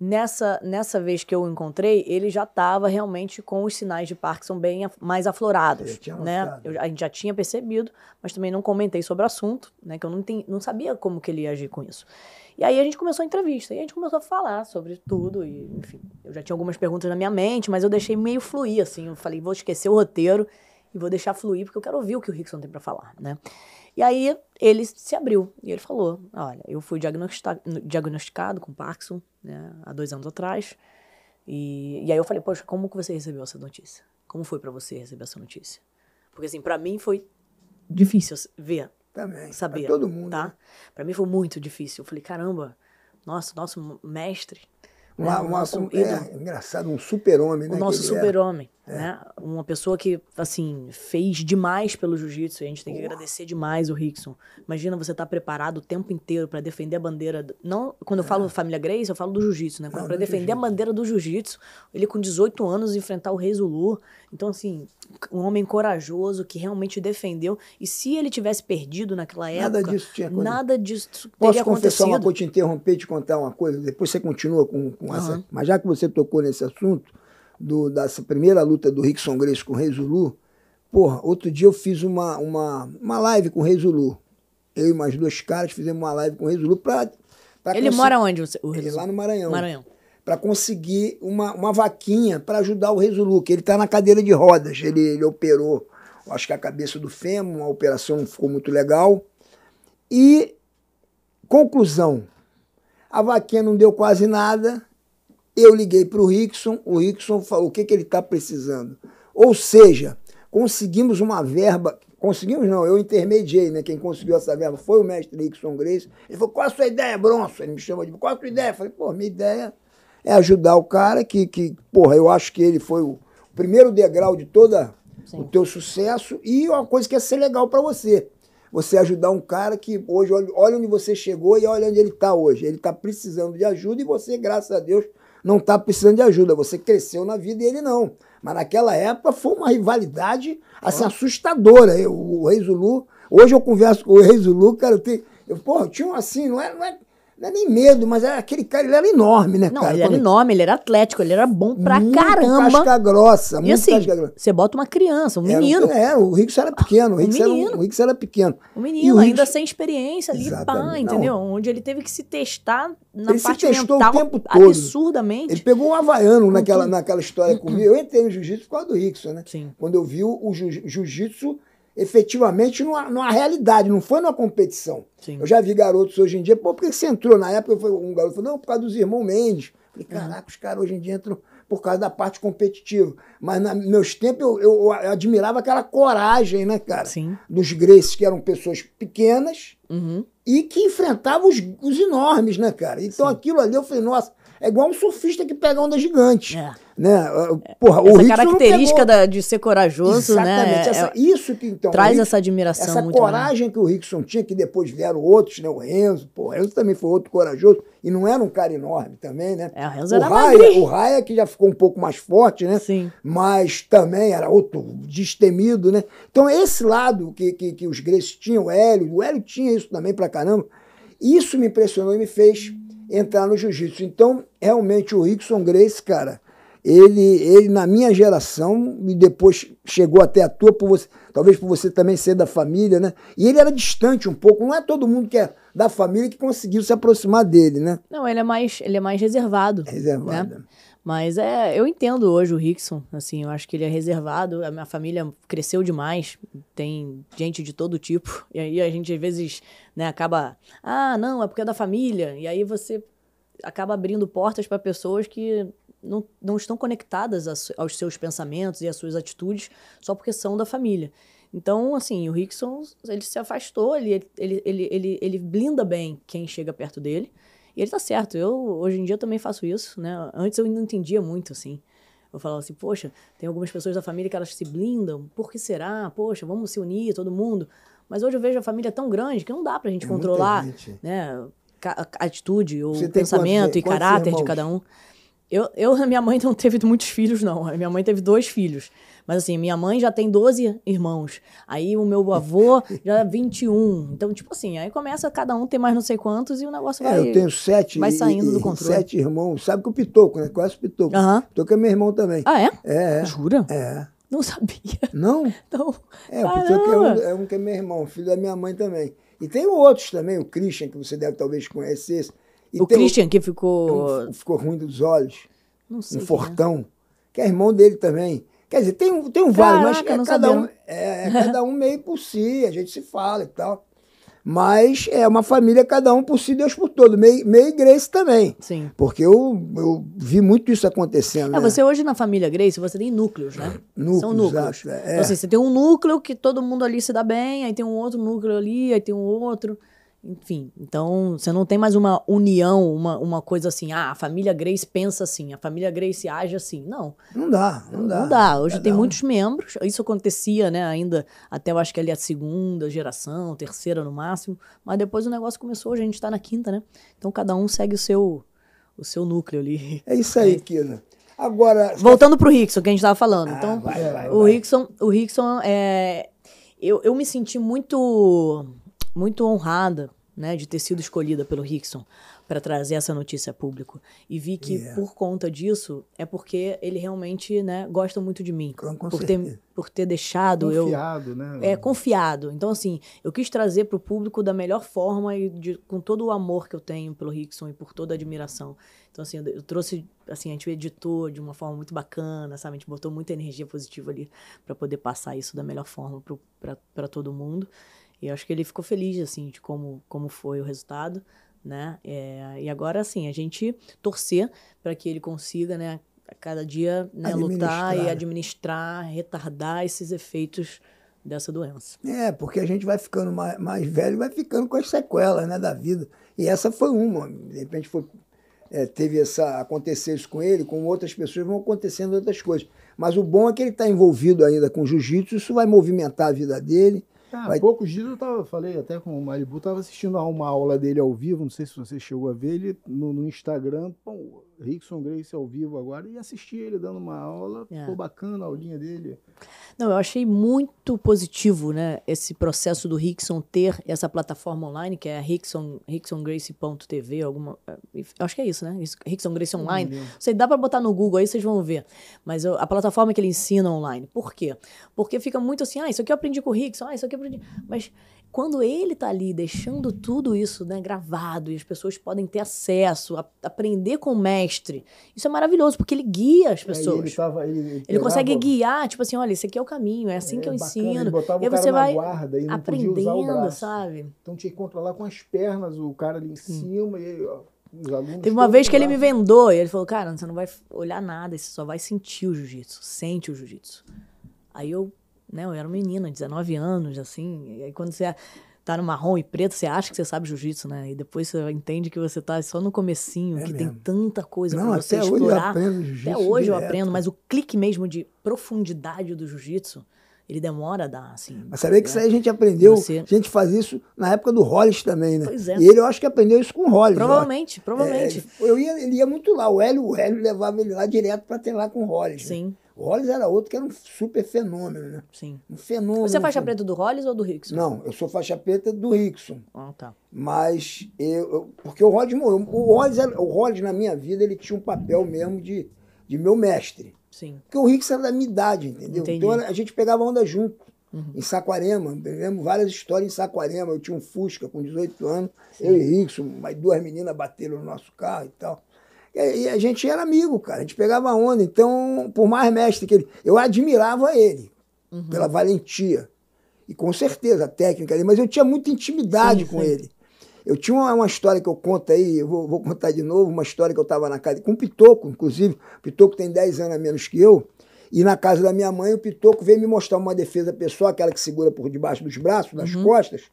Speaker 2: Nessa, nessa vez que eu o encontrei, ele já estava realmente com os sinais de Parkinson bem af mais aflorados. Né? Eu, a gente já tinha percebido, mas também não comentei sobre o assunto, né? Que eu não, tem, não sabia como que ele ia agir com isso. E aí a gente começou a entrevista, e a gente começou a falar sobre tudo, e enfim, eu já tinha algumas perguntas na minha mente, mas eu deixei meio fluir, assim, eu falei, vou esquecer o roteiro e vou deixar fluir, porque eu quero ouvir o que o Rickson tem para falar, né? E aí ele se abriu e ele falou: Olha, eu fui diagnosticado com Parkinson né, há dois anos atrás. E, e aí eu falei: Poxa, como que você recebeu essa notícia? Como foi para você receber essa notícia? Porque assim, para mim foi difícil ver. Também. Saber. Pra todo mundo. Tá? Né? Para mim foi muito difícil. Eu falei: Caramba, nosso, nosso mestre uma, né? uma, um, é, é
Speaker 1: engraçado, um super-homem, né? O nosso super-homem,
Speaker 2: é. né? Uma pessoa que, assim, fez demais pelo jiu-jitsu. A gente tem que agradecer demais o Rickson. Imagina você estar tá preparado o tempo inteiro para defender a bandeira. Não, quando eu é. falo família Grace, eu falo do jiu-jitsu, né? Para defender a bandeira do jiu-jitsu, ele com 18 anos enfrentar o Rei Zulu. Então, assim, um homem corajoso que realmente defendeu. E se ele tivesse perdido naquela época, nada disso tinha acontecido. Nada disso teria Posso confessar acontecido. uma coisa,
Speaker 1: te interromper, te contar uma coisa? Depois você continua com, com com uhum. Mas já que você tocou nesse assunto, do, dessa primeira luta do Rickson Grace com o Rei Zulu, porra, outro dia eu fiz uma, uma, uma live com o Rei Zulu. Eu e mais dois caras fizemos uma live com o Rei Zulu pra. pra ele mora
Speaker 2: onde? O Rei Ele lá no Maranhão. Maranhão.
Speaker 1: conseguir uma, uma vaquinha para ajudar o Reisulu que ele está na cadeira de rodas. Ele, ele operou, acho que a cabeça do fêmur, uma operação ficou muito legal. E, conclusão, a vaquinha não deu quase nada eu liguei para o Rickson, o Rickson falou o que, que ele está precisando. Ou seja, conseguimos uma verba, conseguimos não, eu intermediei, né? Quem conseguiu essa verba foi o mestre Rickson Grace. Ele falou, qual a sua ideia, Bronson? Ele me chamou de, qual a sua ideia? Eu falei, pô, minha ideia é ajudar o cara que, que porra, eu acho que ele foi o primeiro degrau de toda o teu sucesso e uma coisa que ia ser legal para você. Você ajudar um cara que hoje, olha onde você chegou e olha onde ele está hoje. Ele está precisando de ajuda e você, graças a Deus, não está precisando de ajuda. Você cresceu na vida e ele não. Mas naquela época foi uma rivalidade assim, assustadora. Eu, o Rei Zulu, hoje eu converso com o Rei Zulu, cara, eu tenho. Eu, porra, eu tinha um assim, não é não não é nem medo, mas é aquele cara, ele era enorme, né, Não, cara? ele era Quando...
Speaker 2: enorme, ele era atlético, ele era bom pra muito caramba. casca
Speaker 1: grossa, e muito assim, casca grossa. você bota uma criança, um menino. É, era, o Riggs era pequeno, o Riggs, menino. era, o era pequeno. Um menino, o ainda
Speaker 2: sem experiência ali, Exatamente. pá, entendeu? Não. Onde ele teve que se testar na ele parte se testou mental o tempo todo.
Speaker 1: absurdamente. Ele pegou um havaiano naquela, naquela história comigo. Eu entrei no jiu-jitsu por causa do Rickson, né? Sim. Quando eu vi o jiu-jitsu efetivamente numa, numa realidade, não foi numa competição. Sim. Eu já vi garotos hoje em dia, pô, por que você entrou? Na época um garoto falou, não, por causa dos irmãos Mendes. falei, caraca, os caras hoje em dia entram por causa da parte competitiva. Mas nos meus tempos eu, eu, eu, admirava aquela coragem, né, cara? Sim. Dos Greys que eram pessoas pequenas uhum. e que enfrentavam os, os, enormes, né, cara? Então Sim. aquilo ali eu falei, nossa, é igual um surfista que pega onda gigante. É.
Speaker 2: Né? Ah, porra, essa característica da, de ser corajoso, né? Exatamente, né? é,
Speaker 1: isso que então. Traz essa admiração. Essa coragem que o Rickson tinha, que depois vieram outros, né? O Renzo, pô, Renzo também foi outro corajoso, e não era um cara enorme
Speaker 2: também, né? É, o Renzo o
Speaker 1: era O que já ficou um pouco mais forte, né? Sim. Mas também era outro destemido, né? Então, esse lado que, que, que os gregos tinham, o Hélio, o Hélio tinha isso também pra caramba. Isso me impressionou e me fez entrar no jiu-jitsu. Então, realmente, o Rickson Grace, cara, ele, ele na minha geração, e depois chegou até a tua, por você, talvez por você também ser da família, né? E ele era distante um pouco, não é todo mundo que é da família que conseguiu se aproximar dele, né?
Speaker 2: Não, ele é mais, ele é mais reservado. Né? Reservado. Né? Mas é, eu entendo hoje o Rickson, assim, eu acho que ele é reservado, a minha família cresceu demais, tem gente de todo tipo, e aí a gente às vezes, né, acaba, ah, não, é porque é da família, e aí você acaba abrindo portas para pessoas que não, não estão conectadas aos seus pensamentos e às suas atitudes só porque são da família. Então, assim, o Rickson, ele se afastou, ele, ele, ele, ele, ele blinda bem quem chega perto dele. E ele tá certo, eu hoje em dia também faço isso, né? Antes eu não entendia muito, assim. Eu falava assim, poxa, tem algumas pessoas da família que elas se blindam, por que será? Poxa, vamos se unir, todo mundo. Mas hoje eu vejo a família tão grande que não dá pra gente é controlar, gente. né? Atitude ou pensamento quantos, e quantos caráter irmãos? de cada um. Eu, eu, minha mãe não teve muitos filhos, não. Minha mãe teve dois filhos. Mas assim, minha mãe já tem 12 irmãos. Aí o meu avô já 21. É então, tipo assim, aí começa cada um tem mais não sei quantos e o negócio é, vai. Eu tenho sete. Vai saindo e, do controle. Sete
Speaker 1: irmãos. Sabe que o Pitoco, né? Quase Pitoco. Uhum. Pitoco é meu irmão também. Ah, é? É. é. Jura? É. Não sabia. Não? Então,
Speaker 2: é, o Pitoco é um, é
Speaker 1: um que é meu irmão, filho da minha mãe também. E tem outros também, o Christian, que você deve talvez conhecer. E o Christian que ficou. Um, ficou ruim dos olhos.
Speaker 2: Não sei. Um é. fortão.
Speaker 1: Que é irmão dele também. Quer dizer, tem, um, tem um vários, mas é, cada, um, é, é cada um meio por si, a gente se fala e tal. Mas é uma família, cada um por si, Deus por todo. Meio, meio Grace também. Sim.
Speaker 2: Porque eu, eu vi
Speaker 1: muito isso acontecendo. É, né? você
Speaker 2: hoje na família Grace, você tem núcleos, né? Núcleos, São núcleos. é. então, assim, você tem um núcleo que todo mundo ali se dá bem, aí tem um outro núcleo ali, aí tem um outro enfim. Então, você não tem mais uma união, uma, uma coisa assim, ah, a família Grace pensa assim, a família Grace age assim. Não. Não dá, não dá. Não dá. Hoje Cada tem um. muitos membros, isso acontecia, né, ainda até eu acho que ali a segunda geração, terceira no máximo, mas depois o negócio começou, hoje a gente está na quinta, né? Então cada um segue o seu o seu núcleo ali. É isso aí, Kina. Agora, voltando para o Rickson, que a gente estava falando. Ah, então, vai, vai, o Rickson, o Rickson é eu, eu me senti muito muito honrada né, de ter sido escolhida pelo Rickson para trazer essa notícia a público. E vi que yeah. É. por conta disso é porque ele realmente, né, gosta muito de mim, com, com por ter por ter deixado confiado, eu né? é confiado. Então assim, eu quis trazer para o público da melhor forma e de, com todo o amor que eu tenho pelo Rickson e por toda a admiração. Então assim, eu trouxe assim, a gente editou de uma forma muito bacana, sabe? A gente botou muita energia positiva ali para poder passar isso da melhor forma para todo mundo. E acho que ele ficou feliz, assim, de como, como foi o resultado, né? É, e agora, assim, a gente torcer para que ele consiga, né, a cada dia né, lutar e administrar, retardar esses efeitos dessa doença.
Speaker 1: É, porque a gente vai ficando mais, mais velho e vai ficando com as sequelas né, da vida. E essa foi uma. De repente foi, é, teve essa. aconteceu isso com ele, com outras pessoas vão acontecendo outras coisas. Mas o bom é que ele está envolvido ainda com
Speaker 3: jiu-jitsu, isso vai movimentar a vida dele. Há ah, poucos dias eu tava, falei até com o Maribu, tava assistindo a uma aula dele ao vivo, não sei se você chegou a ver ele no, no Instagram. Pô, Rickson Grace ao vivo agora e assisti ele dando uma aula. É. Ficou bacana a aulinha dele.
Speaker 2: Não, eu achei muito positivo, né? Esse processo do Rickson ter essa plataforma online, que é a Rickson, ricksongrace.tv, alguma... Eh, acho que é isso, né? Rickson Grace Online. Não Você dá para botar no Google aí, vocês vão ver. Mas eu, a plataforma que ele ensina online. Por quê? Porque fica muito assim, ah, isso aqui eu aprendi com o Rickson, ah, isso aqui eu aprendi... Mas quando ele está ali deixando tudo isso né, gravado e as pessoas podem ter acesso, a, aprender com o mestre, isso é maravilhoso, porque ele guia as é, pessoas. É, ele,
Speaker 3: tava, ele, ele, ele consegue
Speaker 2: guiar, tipo assim, olha, esse aqui é o caminho, é assim é, que eu bacana, ensino. e aí você vai guarda, aprendendo, sabe? Então tinha que controlar com
Speaker 3: as pernas o cara ali em cima e ó, os alunos. Teve uma vez que lá. ele
Speaker 2: me vendou e ele falou, cara, você não vai olhar nada, você só vai sentir o jiu-jitsu, sente o jiu-jitsu. Aí eu né? Eu era uma menina, 19 anos, assim. E aí quando você tá no marrom e preto, você acha que você sabe jiu-jitsu, né? E depois você entende que você tá só no comecinho, é que mesmo. tem tanta coisa Não, pra você até Hoje eu aprendo jiu-jitsu até hoje direto. eu aprendo, mas o clique mesmo de profundidade do jiu-jitsu, ele demora a dar, assim. Mas sabia que né?
Speaker 1: isso aí a gente aprendeu, você... a gente faz isso na época do Hollis também, né? Pois é. E ele, eu acho que aprendeu isso com o Hollis. Provavelmente, é, provavelmente.
Speaker 2: É, eu ia, ele ia muito lá, o Hélio, o
Speaker 1: Hélio levava ele lá direto para ter lá com o Hollis. Né? Sim. Né? Hollis era outro que era um super fenômeno, né? Sim. Um fenômeno. Você é faixa assim. preta
Speaker 2: do Hollis ou do Rickson?
Speaker 1: Não, eu sou faixa preta do Rickson. Ah, tá. Mas eu, eu porque o Hollis morreu. O Hollis, era, o Hollis, na minha vida, ele tinha um papel mesmo de, de meu mestre. Sim. Porque o Rickson era da minha idade, entendeu? Entendi. Então a gente pegava onda junto. Uhum. Em Saquarema, lembro várias histórias em Saquarema. Eu tinha um Fusca com 18 anos, Sim. eu e Rickson, mais duas meninas bateram no nosso carro e tal. E a gente era amigo, cara. A gente pegava onda. Então, por mais mestre que ele. Eu admirava ele uhum. pela valentia. E com certeza a técnica dele. Mas eu tinha muita intimidade sim, com sim. ele. Eu tinha uma, uma, história que eu conto aí, eu vou, vou contar de novo, uma história que eu estava na casa, com o Pitoco, inclusive. O Pitoco tem 10 anos a menos que eu. E na casa da minha mãe, o Pitoco veio me mostrar uma defesa pessoal, aquela que segura por debaixo dos braços, nas uhum. costas.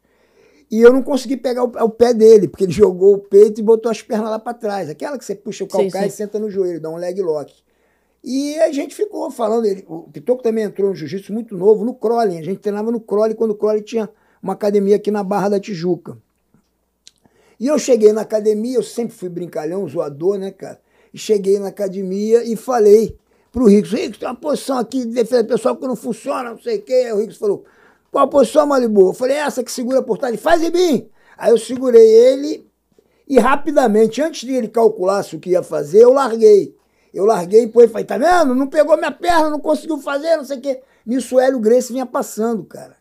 Speaker 1: E eu não consegui pegar o, o, pé dele, porque ele jogou o peito e botou as pernas lá para trás. Aquela que você puxa o calcanhar e senta no joelho, dá um leg lock. E a gente ficou falando, ele, o Pitoco também entrou no jiu-jitsu muito novo, no Crowley. A gente treinava no Crowley quando o Crowley tinha uma academia aqui na Barra da Tijuca. E eu cheguei na academia, eu sempre fui brincalhão, zoador, né, cara? E cheguei na academia e falei pro Ricos, Ricos, tem uma posição aqui de defesa pessoal que não funciona, não sei o quê. o Ricos falou, qual a posição, Malibu? Eu falei, é essa que segura por trás. Ele, faz e bim. Aí eu segurei ele e rapidamente, antes de ele calculasse o que ia fazer, eu larguei. Eu larguei e depois falei, tá vendo? Não pegou minha perna, não conseguiu fazer, não sei o quê. Nisso o Hélio Grace vinha passando, cara.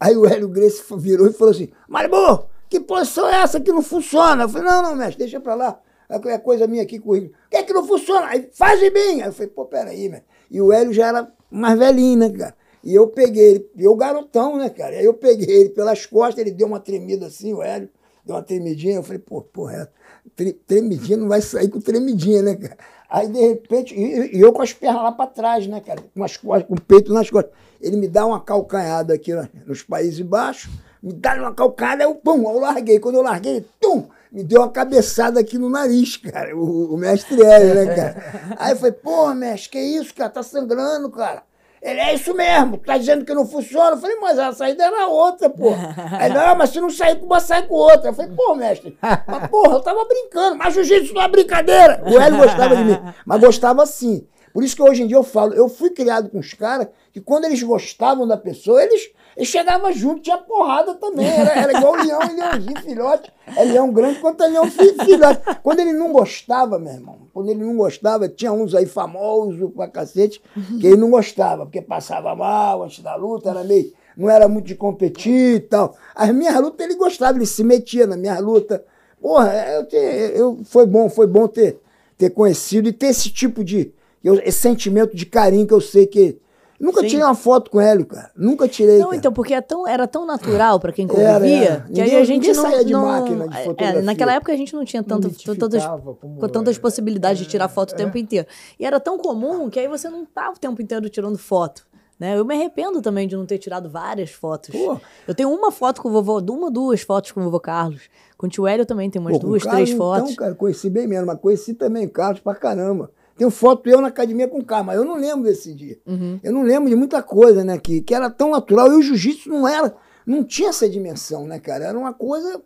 Speaker 1: Aí o Hélio Grace virou e falou assim, Malibu, que posição é essa que não funciona? Eu falei, não, não, mestre, deixa pra lá. É, é coisa minha aqui com o que é que não funciona? Aí, faz e bim. Aí eu falei, pô, peraí, mestre. E o Hélio já era mais velhinho, né, cara? E eu peguei ele, eu garotão, né, cara? Aí eu peguei ele pelas costas, ele deu uma tremida assim, o Hélio, deu uma tremidinha. Eu falei, pô, porra, é, tre, tremidinha não vai sair com tremidinha, né, cara? Aí, de repente, e, e eu com as pernas lá para trás, né, cara? Com, as costas, com o peito nas costas. Ele me dá uma calcanhada aqui né, nos Países Baixos, me dá uma calcanhada, eu, pum, eu larguei. Quando eu larguei, tum! me deu uma cabeçada aqui no nariz, cara. O, o mestre Hélio, né, cara? Aí eu falei, pô, mestre, que isso, cara? Tá sangrando, cara. Ele, é isso mesmo, tá dizendo que não funciona. Eu falei, mas a saída era outra, pô. Aí, não, mas se não sair com uma, sai com outra. Eu falei, pô, mestre, mas porra, eu tava brincando, mas jiu-jitsu não é brincadeira. O Hélio gostava de mim, mas gostava sim. Por isso que hoje em dia eu falo, eu fui criado com os caras que quando eles gostavam da pessoa, eles, eles chegavam junto, tinha porrada também. Era, era igual o leão e leãozinho, filhote. É leão grande quanto é leão filhote. Quando ele não gostava, meu irmão, quando ele não gostava, tinha uns aí famosos pra cacete, que ele não gostava, porque passava mal antes da luta, era meio. Não era muito de competir e tal. As minhas lutas ele gostava, ele se metia na minha luta. Porra, eu, te, eu, foi bom, foi bom ter, ter conhecido e ter esse tipo de. Eu, esse sentimento de carinho que eu sei que, Nunca Sim. tirei uma foto com o Hélio, cara.
Speaker 2: Nunca tirei. Não, cara. então, porque é tão, era tão natural para quem convivia era, era. que ninguém, aí a gente não. Saía de não, máquina de é, fotografia. É, naquela época a gente não tinha tanto, tantas, como, tantas possibilidades de tirar é. foto o tempo é. inteiro. E era tão comum que aí você não tava tá o tempo inteiro tirando foto. Né? Eu me arrependo também de não ter tirado várias fotos. Pô. Eu tenho uma foto com o vovô, uma, duas fotos com o vovô Carlos. Com o tio Hélio também tem umas Pô, duas, Carlos, três então, fotos. Então,
Speaker 1: cara, conheci bem mesmo, mas conheci também o Carlos pra caramba. Tenho foto eu na academia com o carro, mas eu não lembro desse dia. Uhum. Eu não lembro de muita coisa, né? Que, que era tão natural. E o jiu-jitsu não era, não tinha essa dimensão, né, cara? Era uma coisa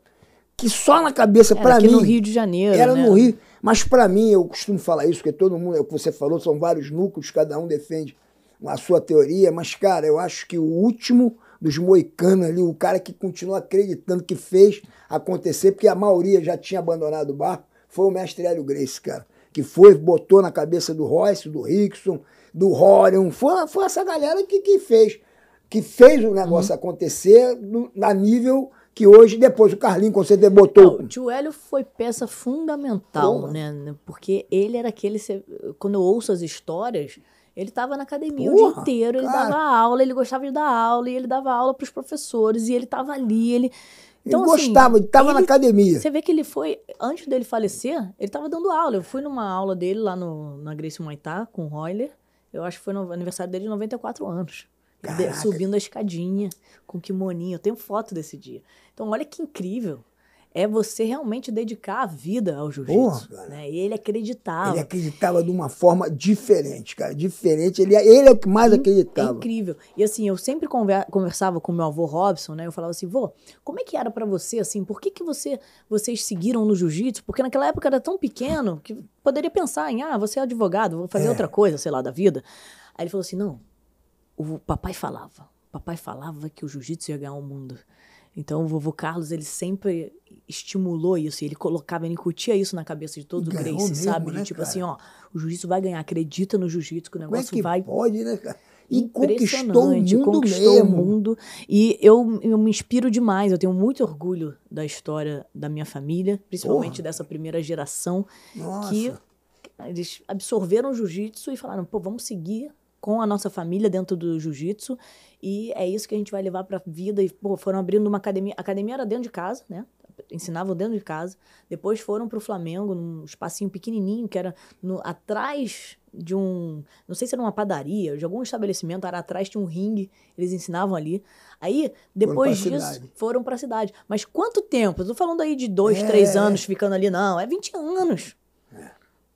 Speaker 1: que só na cabeça, para mim. Era no Rio de Janeiro. Era né? no Rio. Mas para mim, eu costumo falar isso, porque todo mundo, é o que você falou, são vários núcleos, cada um defende a sua teoria, mas, cara, eu acho que o último dos moicanos ali, o cara que continua acreditando que fez acontecer, porque a maioria já tinha abandonado o barco, foi o mestre Hélio Grace, cara que foi, botou na cabeça do Royce, do Rickson, do Rorion, foi, foi essa galera que, que fez, que fez o negócio uhum. acontecer no, na nível que hoje, depois o Carlinho Conceição botou.
Speaker 2: Não, o tio Hélio foi peça fundamental, Porra. né? né porque ele era aquele. Quando eu ouço as histórias, ele estava na academia Porra, o dia inteiro, ele cara. dava aula, ele gostava de dar aula, e ele dava aula para os professores, e ele estava ali, ele então, assim, ele gostava, assim, ele estava na academia. Você vê que ele foi, antes dele falecer, ele estava dando aula. Eu fui numa aula dele lá no, na Grace Maitá, com o Royler. Eu acho que foi no aniversário dele de 94 anos. subindo a escadinha, com kimoninho. Eu tenho foto desse dia. Então, olha que incrível é você realmente dedicar a vida ao jiu-jitsu. Né? E ele acreditava. Ele
Speaker 1: acreditava
Speaker 2: de uma forma diferente, cara. Diferente. Ele, ele é o que mais In, acreditava. É incrível. E assim, eu sempre conversava com meu avô Robson, né? Eu falava assim, vô, como é que era para você, assim? Por que, que você, vocês seguiram no jiu-jitsu? Porque naquela época era tão pequeno que poderia pensar em, ah, você é advogado, vou fazer é. outra coisa, sei lá, da vida. Aí ele falou assim, não, o papai falava. O papai falava que o jiu-jitsu ia ganhar o mundo. Então o vovô Carlos, ele sempre estimulou isso, ele colocava, ele incutia isso na cabeça de todo o Gracie, mesmo, sabe? Né, tipo cara? assim, ó, o jiu-jitsu vai ganhar, acredita no jiu-jitsu que o negócio Como é que vai. Pode, né, cara? E conquistou o mundo conquistou mesmo. o mundo. E eu, eu me inspiro demais, eu tenho muito orgulho da história da minha família, principalmente Porra. dessa primeira geração Nossa. que eles absorveram o jiu-jitsu e falaram, pô, vamos seguir com a nossa família dentro do jiu-jitsu. E é isso que a gente vai levar para a vida. E pô, foram abrindo uma academia. A academia era dentro de casa, né? Ensinavam dentro de casa. Depois foram para o Flamengo, num espacinho pequenininho, que era no, atrás de um. Não sei se era uma padaria, de algum estabelecimento, era atrás de um ringue. Eles ensinavam ali. Aí, depois foram disso, cidade. foram para a cidade. Mas quanto tempo? Estou falando aí de dois, é... três anos ficando ali, não. É 20 anos.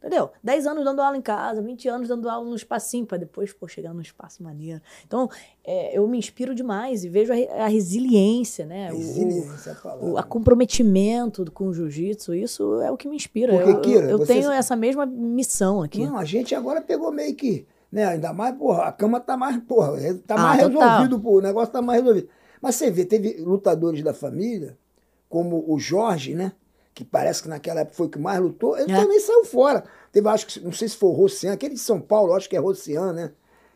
Speaker 2: Entendeu? 10 anos dando aula em casa, 20 anos dando aula no espacinho, para depois, pô, chegar num espaço maneiro. Então, é, eu me inspiro demais e vejo a, a resiliência, né? Resiliência, o, o, é a comprometimento com o jiu-jitsu, isso é o que me inspira. Porque, eu, Kira, eu, eu tenho essa mesma missão aqui. Não,
Speaker 1: a gente agora pegou meio que, né? Ainda mais, porra, a cama tá mais, porra, tá ah, mais resolvido, porra, o negócio tá mais resolvido. Mas você vê, teve lutadores da família, como o Jorge, né? que parece que naquela época foi o que mais lutou, ele é. também saiu fora. Teve, acho que, não sei se foi o Rocian, aquele de São Paulo, acho que é Rocian, né?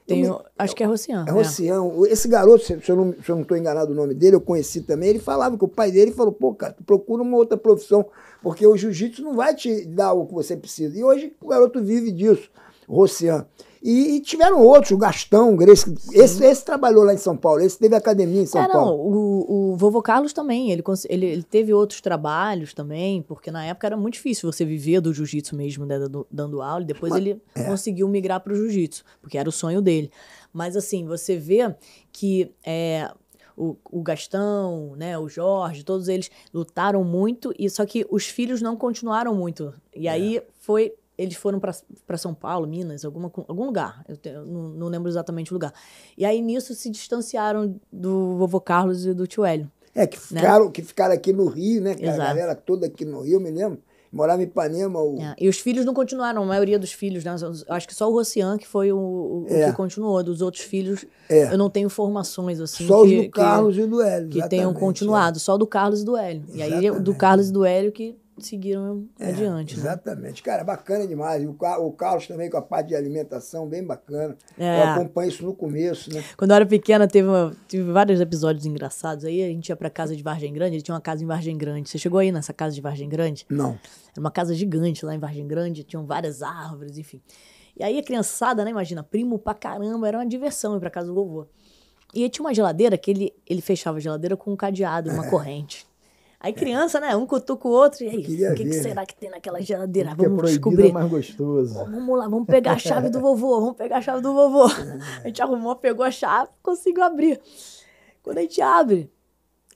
Speaker 2: Tem, acho que é Rocian. É, é. Rocian.
Speaker 1: É. Esse garoto, se eu não estou enganado o nome dele, eu conheci também, ele falava que o pai dele falou, pô, cara, tu procura uma outra profissão, porque o jiu-jitsu não vai te dar o que você precisa. E hoje o garoto vive disso, Rocian. E, e, tiveram outros, o Gastão, o Grace, esse, esse, trabalhou lá em São Paulo, esse teve academia em São é, Paulo.
Speaker 2: Não, o, o vovô Carlos também, ele, ele, ele, teve outros trabalhos também, porque na época era muito difícil você viver do jiu-jitsu mesmo, né, do, dando aula, e depois Mas, ele é. conseguiu migrar para o jiu-jitsu, porque era o sonho dele. Mas assim, você vê que é, o, o, Gastão, né, o Jorge, todos eles lutaram muito, e só que os filhos não continuaram muito. E é. aí foi eles foram para São Paulo, Minas, alguma, algum lugar. Eu, te, eu não, não, lembro exatamente o lugar. E aí nisso se distanciaram do vovô Carlos e do tio Hélio. É, que né? ficaram, né?
Speaker 1: que ficaram aqui no Rio, né? Cara? A galera toda aqui no Rio, eu me lembro. Morava em Ipanema. O... É,
Speaker 2: e os filhos não continuaram, a maioria dos filhos, né? Acho que só o Rocian que foi o, o é. que continuou. Dos outros filhos, é. eu não tenho informações assim. Só que, os do Carlos que, e do Hélio. Que tenham é. continuado, só do Carlos e do Hélio. E aí do Carlos e do Hélio que seguiram é, adiante. Né? Exatamente.
Speaker 1: Né? Cara, bacana demais. O, o Carlos também com a parte de alimentação, bem bacana. É. Eu acompanho isso no começo, né?
Speaker 2: Quando eu era pequena, teve, uma, teve vários episódios engraçados. Aí a gente ia pra casa de Vargem Grande, ele tinha uma casa em Vargem Grande. Você chegou aí nessa casa de Vargem Grande? Não. Era uma casa gigante lá em Vargem Grande, tinham várias árvores, enfim. E aí a criançada, né, imagina, primo pra caramba, era uma diversão ir pra casa do vovô. E aí tinha uma geladeira que ele, ele fechava a geladeira com um cadeado, uma é. corrente. Aí é. criança, né? Um cutuca o outro. E aí, o que, que, será né? que tem naquela é geladeira? vamos é descobrir. mais
Speaker 3: gostoso.
Speaker 2: Vamos lá, vamos pegar a chave do vovô, vamos pegar a chave do vovô. É. A gente arrumou, pegou a chave, conseguiu abrir. Quando a gente abre,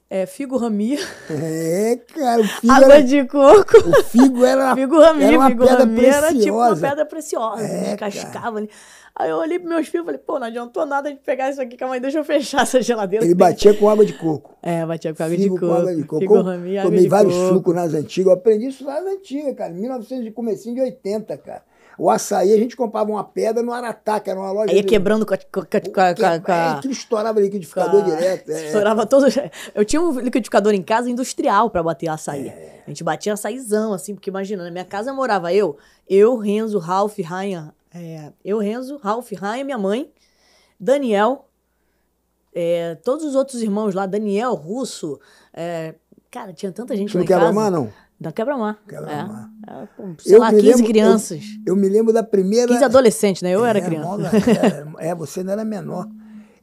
Speaker 2: é figo rami. É, cara, o figo. Água era, de coco. O figo era. Figo rami, era uma figo pedra rami preciosa. era tipo uma pedra preciosa. É, ali. Né? Aí eu olhei pros meus filhos e falei, pô, não adiantou nada de pegar isso aqui, calma deixa eu fechar essa geladeira. Ele batia com água de coco. É, batia com água Figo de coco. com água de coco. Figo, Rami, água Tomei de vários coco. sucos
Speaker 1: nas antigas. Eu aprendi isso nas antigas, cara. 1900 de comecinho de 80, cara. O açaí, a gente
Speaker 2: comprava uma pedra no Aratá, que era uma loja. Aí ia de... quebrando com a. Com, com, com, com a... Aquilo é, estourava liquidificador a... direto. É. Estourava todo. Eu tinha um liquidificador em casa industrial para bater açaí. É. A gente batia açaizão, assim, porque imagina, na minha casa morava eu, eu, Renzo, Ralph, Ryan, é, eu, Renzo, Ralph, Raia, minha mãe, Daniel, é, todos os outros irmãos lá, Daniel, Russo, é, cara, tinha tanta gente Você lá não em casa. Mar, não? Da Quebra-Mar. Quebra-Mar. É, é sei eu lá, 15 lembro, crianças.
Speaker 1: Eu, eu, me lembro da primeira...
Speaker 2: 15 adolescentes, né? Eu era é, criança.
Speaker 1: É, é, você não era menor.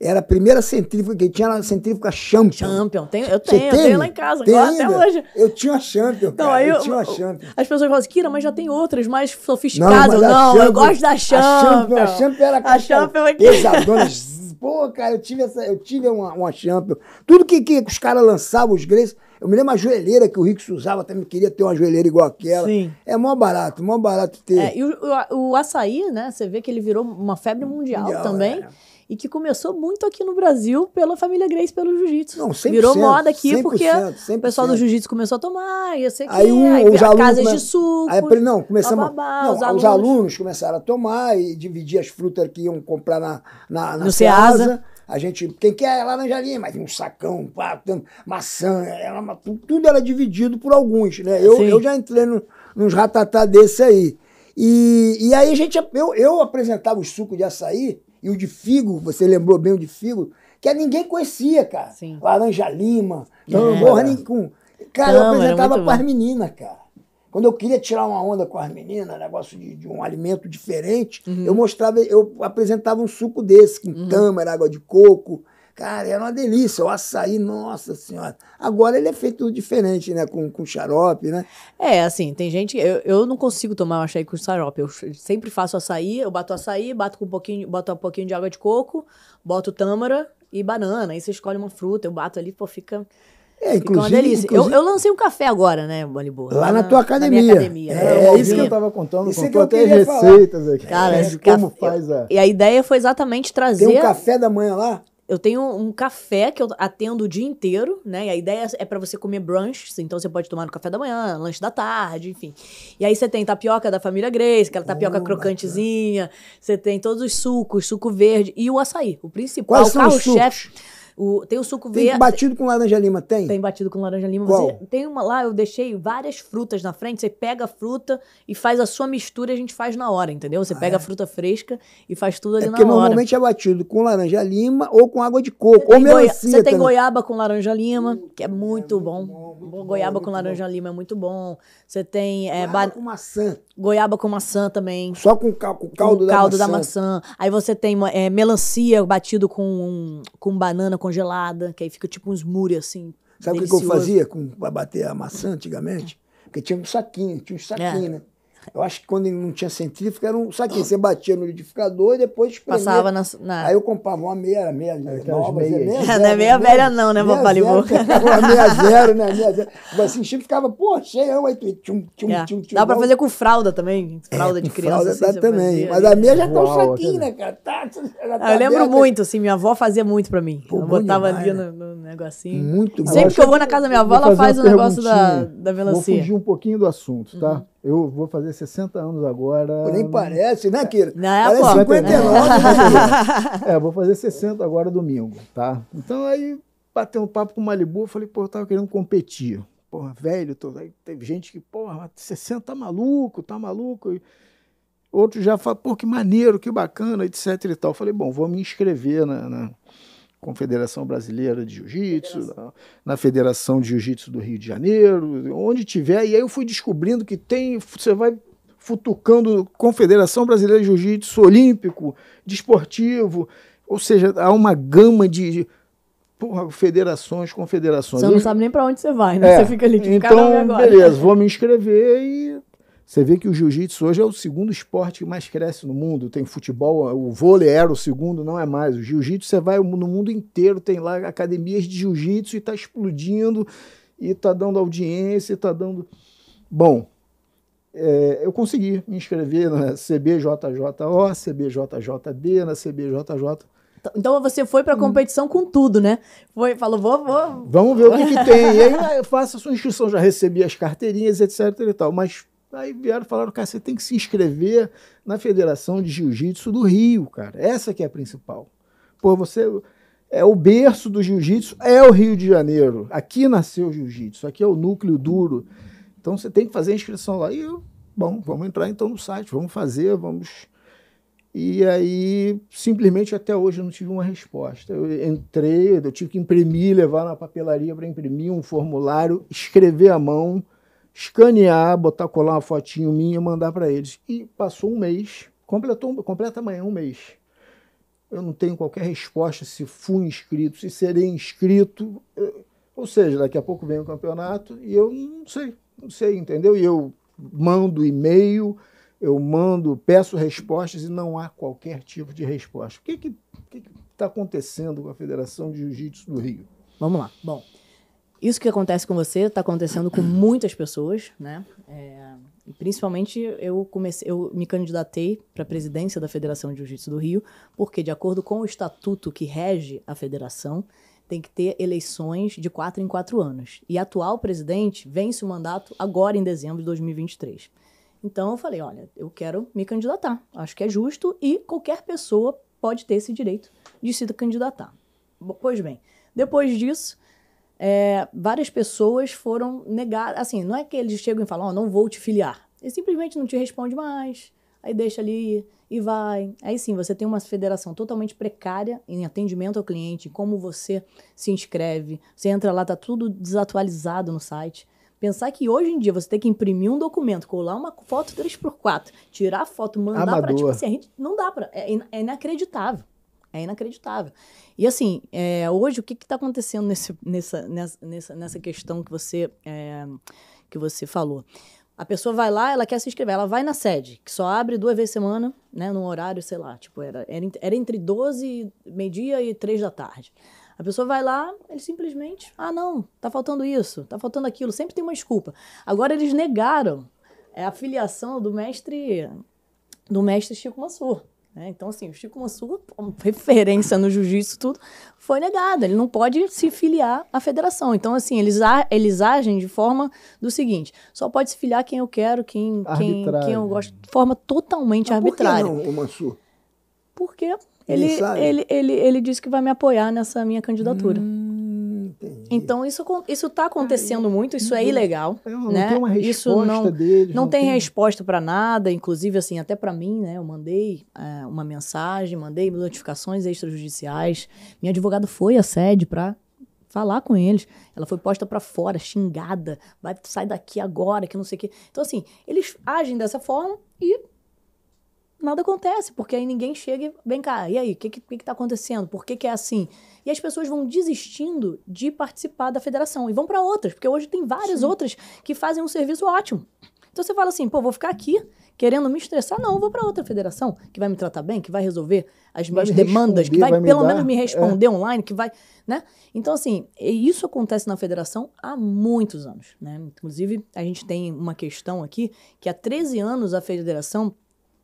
Speaker 1: Era a primeira centrífuga
Speaker 2: que tinha, era a centrífuga Champion. Champion, tem, eu tenho, eu tenho lá em casa, tem agora, até hoje. Eu tinha uma Champion, não, aí eu, eu, tinha uma Champion. As pessoas falam assim, Kira, mas já tem outras mais sofisticadas. Não, não Champion, eu gosto da Champion. A Champion, era a Champion é aqui. pesadona, Pô, cara, eu tive, essa, eu tive
Speaker 1: uma, uma Champion. Tudo que, que os caras lançavam, os greys, Eu me lembro a joelheira que o rick usava, também queria ter uma joelheira igual aquela. Sim. É mó barato, mó barato ter. É, e
Speaker 2: o, o, o açaí, né? Você vê que ele virou uma febre mundial, mundial também. É e que começou muito aqui no Brasil pela família Grace pelo jiu-jitsu. Não, 100%, Virou moda aqui porque 100%, 100%. o pessoal do jiu-jitsu começou a tomar, e eu sei que, aí, o, aí os alunos, casas de suco. Aí, não, começamos, bababá, não, os, alunos. os,
Speaker 1: alunos. começaram a tomar e dividir as frutas que iam comprar na, na, na no Ceasa. Ceasa. A gente, quem quer é laranjaria, mas um sacão, pá, maçã, era, tudo era dividido por alguns, né? Eu, eu já entrei no, nos ratatá desse aí. E, e aí a gente, eu, eu apresentava o suco de açaí e o de figo, você lembrou bem o de figo, que é ninguém conhecia, cara. Sim. Laranja Lima, não, é porra, nem com.
Speaker 2: Cara, não, eu é apresentava com as
Speaker 1: meninas, cara. Quando eu queria tirar uma onda com as meninas, negócio de, de um alimento diferente, uhum. eu mostrava, eu apresentava um suco desse, com uhum. tâmara, água de coco, Cara,
Speaker 2: era uma delícia. O açaí, nossa senhora. Agora ele é feito diferente, né? Com, com xarope, né? É, assim, tem gente. Eu, eu não consigo tomar o açaí com xarope. Eu sempre faço açaí, eu bato açaí, bato com um pouquinho, boto um pouquinho de água de coco, boto tâmara e banana. Aí você escolhe uma fruta, eu bato ali, pô, fica. É, inclusive, uma Inclusive, eu, eu, lancei um café agora, né, Boliboa? Lá, lá na, tua
Speaker 1: academia. Na academia
Speaker 2: né? é, é isso que eu tava contando. Isso contou que eu até receitas falar. aqui. Cara, é, como café, faz a... E a ideia foi exatamente trazer... Tem um café da manhã lá? Eu tenho um café que eu atendo o dia inteiro, né? E a ideia é para você comer brunch, então você pode tomar no café da manhã, lanche da tarde, enfim. E aí você tem tapioca da família Grace, aquela tapioca oh, crocantezinha, bacana. você tem todos os sucos, suco verde e o açaí, o principal, Quais o carro sucos? O, tem o suco verde. Tem batido com laranja lima, tem? Tem batido com laranja lima. Qual? Você, tem uma lá, eu deixei várias frutas na frente. Você pega a fruta e faz a sua mistura e a gente faz na hora, entendeu? Você ah, pega é? a fruta fresca e faz tudo é ali é na hora. Porque normalmente
Speaker 1: é batido com laranja lima ou com água de coco, ou melancia. Você tem também.
Speaker 2: goiaba com laranja lima, hum, que é muito, é muito bom. bom muito goiaba bom, com laranja lima é muito bom. Você tem. É, goiaba ba... com maçã. Goiaba com maçã também. Só com, cal com caldo, com da, caldo maçã. da maçã. Aí você tem é, melancia batido com, com banana congelada, que aí fica tipo uns muri assim. Sabe o que eu fazia
Speaker 1: com, pra bater a maçã antigamente? Porque tinha um saquinho, tinha um saquinho, é. né? Eu acho que quando não tinha centrífuga, era um. Sabe que você batia no liquidificador e depois espremia. Passava na, na. Aí eu comprava uma meia, meia nova, é meia, meia zero, Não é meia velha, não, né, Papalibô? Meia zero, né? Meia zero. Mas assim, tipo, ficava, pô, cheio, aí tu tchum, tchum, é. tchum, tchum. Dá pra fazer com fralda também? É, fralda
Speaker 2: é, de criança. Fralda assim, dá também. Fazia. Mas a meia já tá um saquinho, né,
Speaker 1: cara? Tá, tá ah, eu lembro aberta. muito,
Speaker 2: assim, minha avó fazia muito pra mim. Pô, eu botava demais, ali no, né? no, negocinho. Muito Sempre que eu vou na casa da minha avó, ela faz o negócio da, da melancia.
Speaker 1: Vou fugir
Speaker 3: um pouquinho do assunto, tá? Uhum. Eu vou fazer 60 anos agora. Nem parece, né, Kira? Não, época, parece 59, né, né É, vou fazer 60 agora domingo, tá? Então aí bateu um papo com o Malibu, falei, pô, eu tava querendo competir. Porra, velho, tô... aí teve gente que, porra, 60 tá maluco, tá maluco. Outros já falam, pô, que maneiro, que bacana, etc e tal. falei, bom, vou me inscrever na, na Confederação Brasileira de Jiu-Jitsu, na, na, Federação de Jiu-Jitsu do Rio de Janeiro, onde tiver. E aí eu fui descobrindo que tem, você vai futucando Confederação Brasileira de Jiu-Jitsu Olímpico, Desportivo, ou seja, há uma gama de, de porra, federações, confederações. Você não sabe
Speaker 2: nem para onde você vai, né? É, você fica ali, que então, beleza, vou
Speaker 3: me inscrever e você vê que o jiu-jitsu hoje é o segundo esporte que mais cresce no mundo. Tem futebol, o vôlei era o segundo, não é mais. O jiu-jitsu, você vai no mundo inteiro, tem lá academias de jiu-jitsu e está explodindo, e está dando audiência, está dando. Bom, é, eu consegui me inscrever na CBJJO, CBJJB, na CBJJ. Então você foi para a competição com tudo, né? Foi, falou, vou, vou. Vamos ver o que, que tem. E aí eu faço a sua inscrição, já recebi as carteirinhas, etc e tal. Mas Aí vieram e falaram, cara, você tem que se inscrever na Federação de Jiu-Jitsu do Rio, cara. Essa que é a principal. Pô, você é o berço do jiu-jitsu é o Rio de Janeiro. Aqui nasceu o jiu-jitsu, aqui é o núcleo duro. Então você tem que fazer a inscrição lá. E eu, bom, vamos entrar então no site, vamos fazer, vamos. E aí, simplesmente até hoje eu não tive uma resposta. Eu entrei, eu tive que imprimir, levar na papelaria para imprimir um formulário, escrever à mão escanear, botar, colar uma fotinho minha e mandar para eles. E passou um mês, completou, completa amanhã um mês. Eu não tenho qualquer resposta se fui inscrito, se serei inscrito. Ou seja, daqui a pouco vem o campeonato e eu não sei, não sei, entendeu? E eu mando e-mail, eu mando, peço respostas e não há qualquer tipo de resposta. O que está acontecendo com a Federação de
Speaker 2: Jiu-Jitsu do Rio? Vamos lá. Bom, isso que acontece com você está acontecendo com muitas pessoas, né? É, principalmente eu comecei, eu me candidatei para a presidência da Federação de Jiu-Jitsu do Rio, porque de acordo com o estatuto que rege a federação, tem que ter eleições de quatro em quatro anos. E a atual presidente vence o mandato agora em dezembro de 2023. Então eu falei, olha, eu quero me candidatar. Acho que é justo e qualquer pessoa pode ter esse direito de se candidatar. Pois bem, depois disso é, várias pessoas foram negar. Assim, não é que eles chegam e falam, oh, não vou te filiar. Ele simplesmente não te responde mais, aí deixa ali e vai. Aí sim, você tem uma federação totalmente precária em atendimento ao cliente, como você se inscreve. Você entra lá, tá tudo desatualizado no site. Pensar que hoje em dia você tem que imprimir um documento, colar uma foto 3x4, tirar a foto, mandar para tipo assim, a gente não dá para, é, é inacreditável. É inacreditável. E assim, é, hoje o que está acontecendo nesse, nessa, nessa, nessa questão que você, é, que você falou? A pessoa vai lá, ela quer se inscrever, ela vai na sede, que só abre duas vezes semana, né, num horário, sei lá, tipo, era, era, era entre 12, meio-dia e 3 da tarde. A pessoa vai lá, eles simplesmente, ah, não, tá faltando isso, tá faltando aquilo, sempre tem uma desculpa. Agora eles negaram a filiação do mestre do mestre Chico Mansur. Né? Então, assim, o Chico Mansur, referência no jiu-jitsu, tudo, foi negado. Ele não pode se filiar à federação. Então, assim, eles, a, eles agem de forma do seguinte: só pode se filiar quem eu quero, quem, quem, quem, eu gosto, de forma totalmente Mas arbitrária. Por que
Speaker 3: não, o
Speaker 1: Mansur?
Speaker 2: Porque ele, ele, ele, ele, ele disse que vai me apoiar nessa minha candidatura. Hum. Então, isso está acontecendo é, muito, isso é uhum. ilegal. É, não né? tem uma resposta isso não, deles. Não, não tem, tem, resposta para nada, inclusive, assim, até para mim, né? Eu mandei é, uma mensagem, mandei notificações extrajudiciais. Minha advogada foi à sede para falar com eles. Ela foi posta para fora, xingada, vai sair daqui agora, que não sei o quê. Então assim, eles agem dessa forma e nada acontece, porque aí ninguém chega e vem cá, e aí, o que que, que tá acontecendo? Por que que é assim? E as pessoas vão desistindo de participar da federação e vão para outras, porque hoje tem várias Sim. outras que fazem um serviço ótimo. Então você fala assim, pô, vou ficar aqui querendo me estressar, não, vou para outra federação que vai me tratar bem, que vai resolver as vai minhas demandas, que vai, vai pelo me menos é. me responder é. online, que vai, né? Então assim, isso acontece na federação há muitos anos, né? Inclusive, a gente tem uma questão aqui que há 13 anos a federação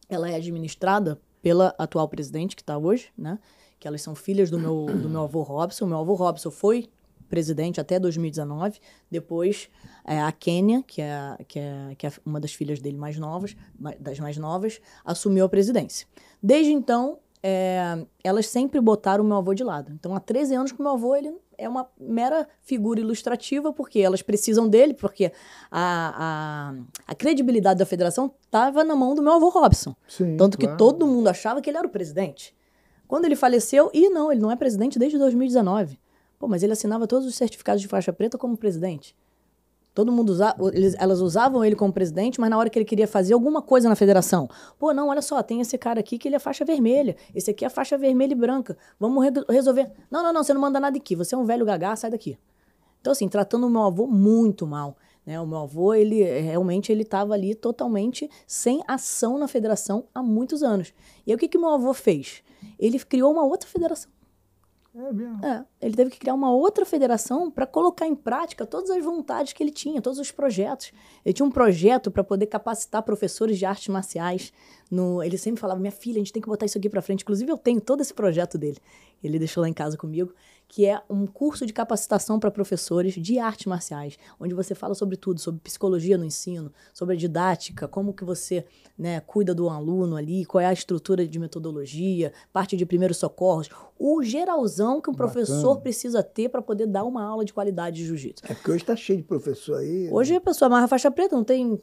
Speaker 2: ela é administrada pela atual presidente que está hoje, né? que elas são filhas do meu, do meu avô Robson. O meu avô Robson foi presidente até 2019. Depois, é, a Kênia, que é, que, é, que é uma das filhas dele mais novas, das mais novas, assumiu a presidência. Desde então, é, elas sempre botaram o meu avô de lado. Então, há 13 anos que o meu avô ele é uma mera figura ilustrativa, porque elas precisam dele, porque a, a, a credibilidade da federação estava na mão do meu avô Robson. Sim, Tanto claro. que todo mundo achava que ele era o presidente. Quando ele faleceu, e não, ele não é presidente desde 2019. Pô, mas ele assinava todos os certificados de faixa preta como presidente. Todo mundo usava, elas usavam ele como presidente, mas na hora que ele queria fazer alguma coisa na federação, pô, não, olha só, tem esse cara aqui que ele é faixa vermelha, esse aqui é faixa vermelha e branca, vamos re resolver. Não, não, não, você não manda nada aqui, você é um velho gagá, sai daqui. Então, assim, tratando o meu avô muito mal. Né? O meu avô, ele eh, realmente ele estava ali totalmente sem ação na federação há muitos anos. E aí, o que que meu avô fez? Ele criou uma outra federação. É mesmo. É, ele teve que criar uma outra federação para colocar em prática todas as vontades que ele tinha, todos os projetos. Ele tinha um projeto para poder capacitar professores de artes marciais. No, ele sempre falava: minha filha, a gente tem que botar isso aqui para frente. Inclusive, eu tenho todo esse projeto dele. Ele deixou lá em casa comigo que é um curso de capacitação para professores de artes marciais, onde você fala sobre tudo, sobre psicologia no ensino, sobre a didática, como que você né, cuida do aluno ali, qual é a estrutura de metodologia, parte de primeiros socorros, o geralzão que um Bacana. professor precisa ter para poder dar uma aula de qualidade de jiu-jitsu. É porque hoje está cheio de professor aí. Hoje né? a pessoa amarra a faixa preta, não tem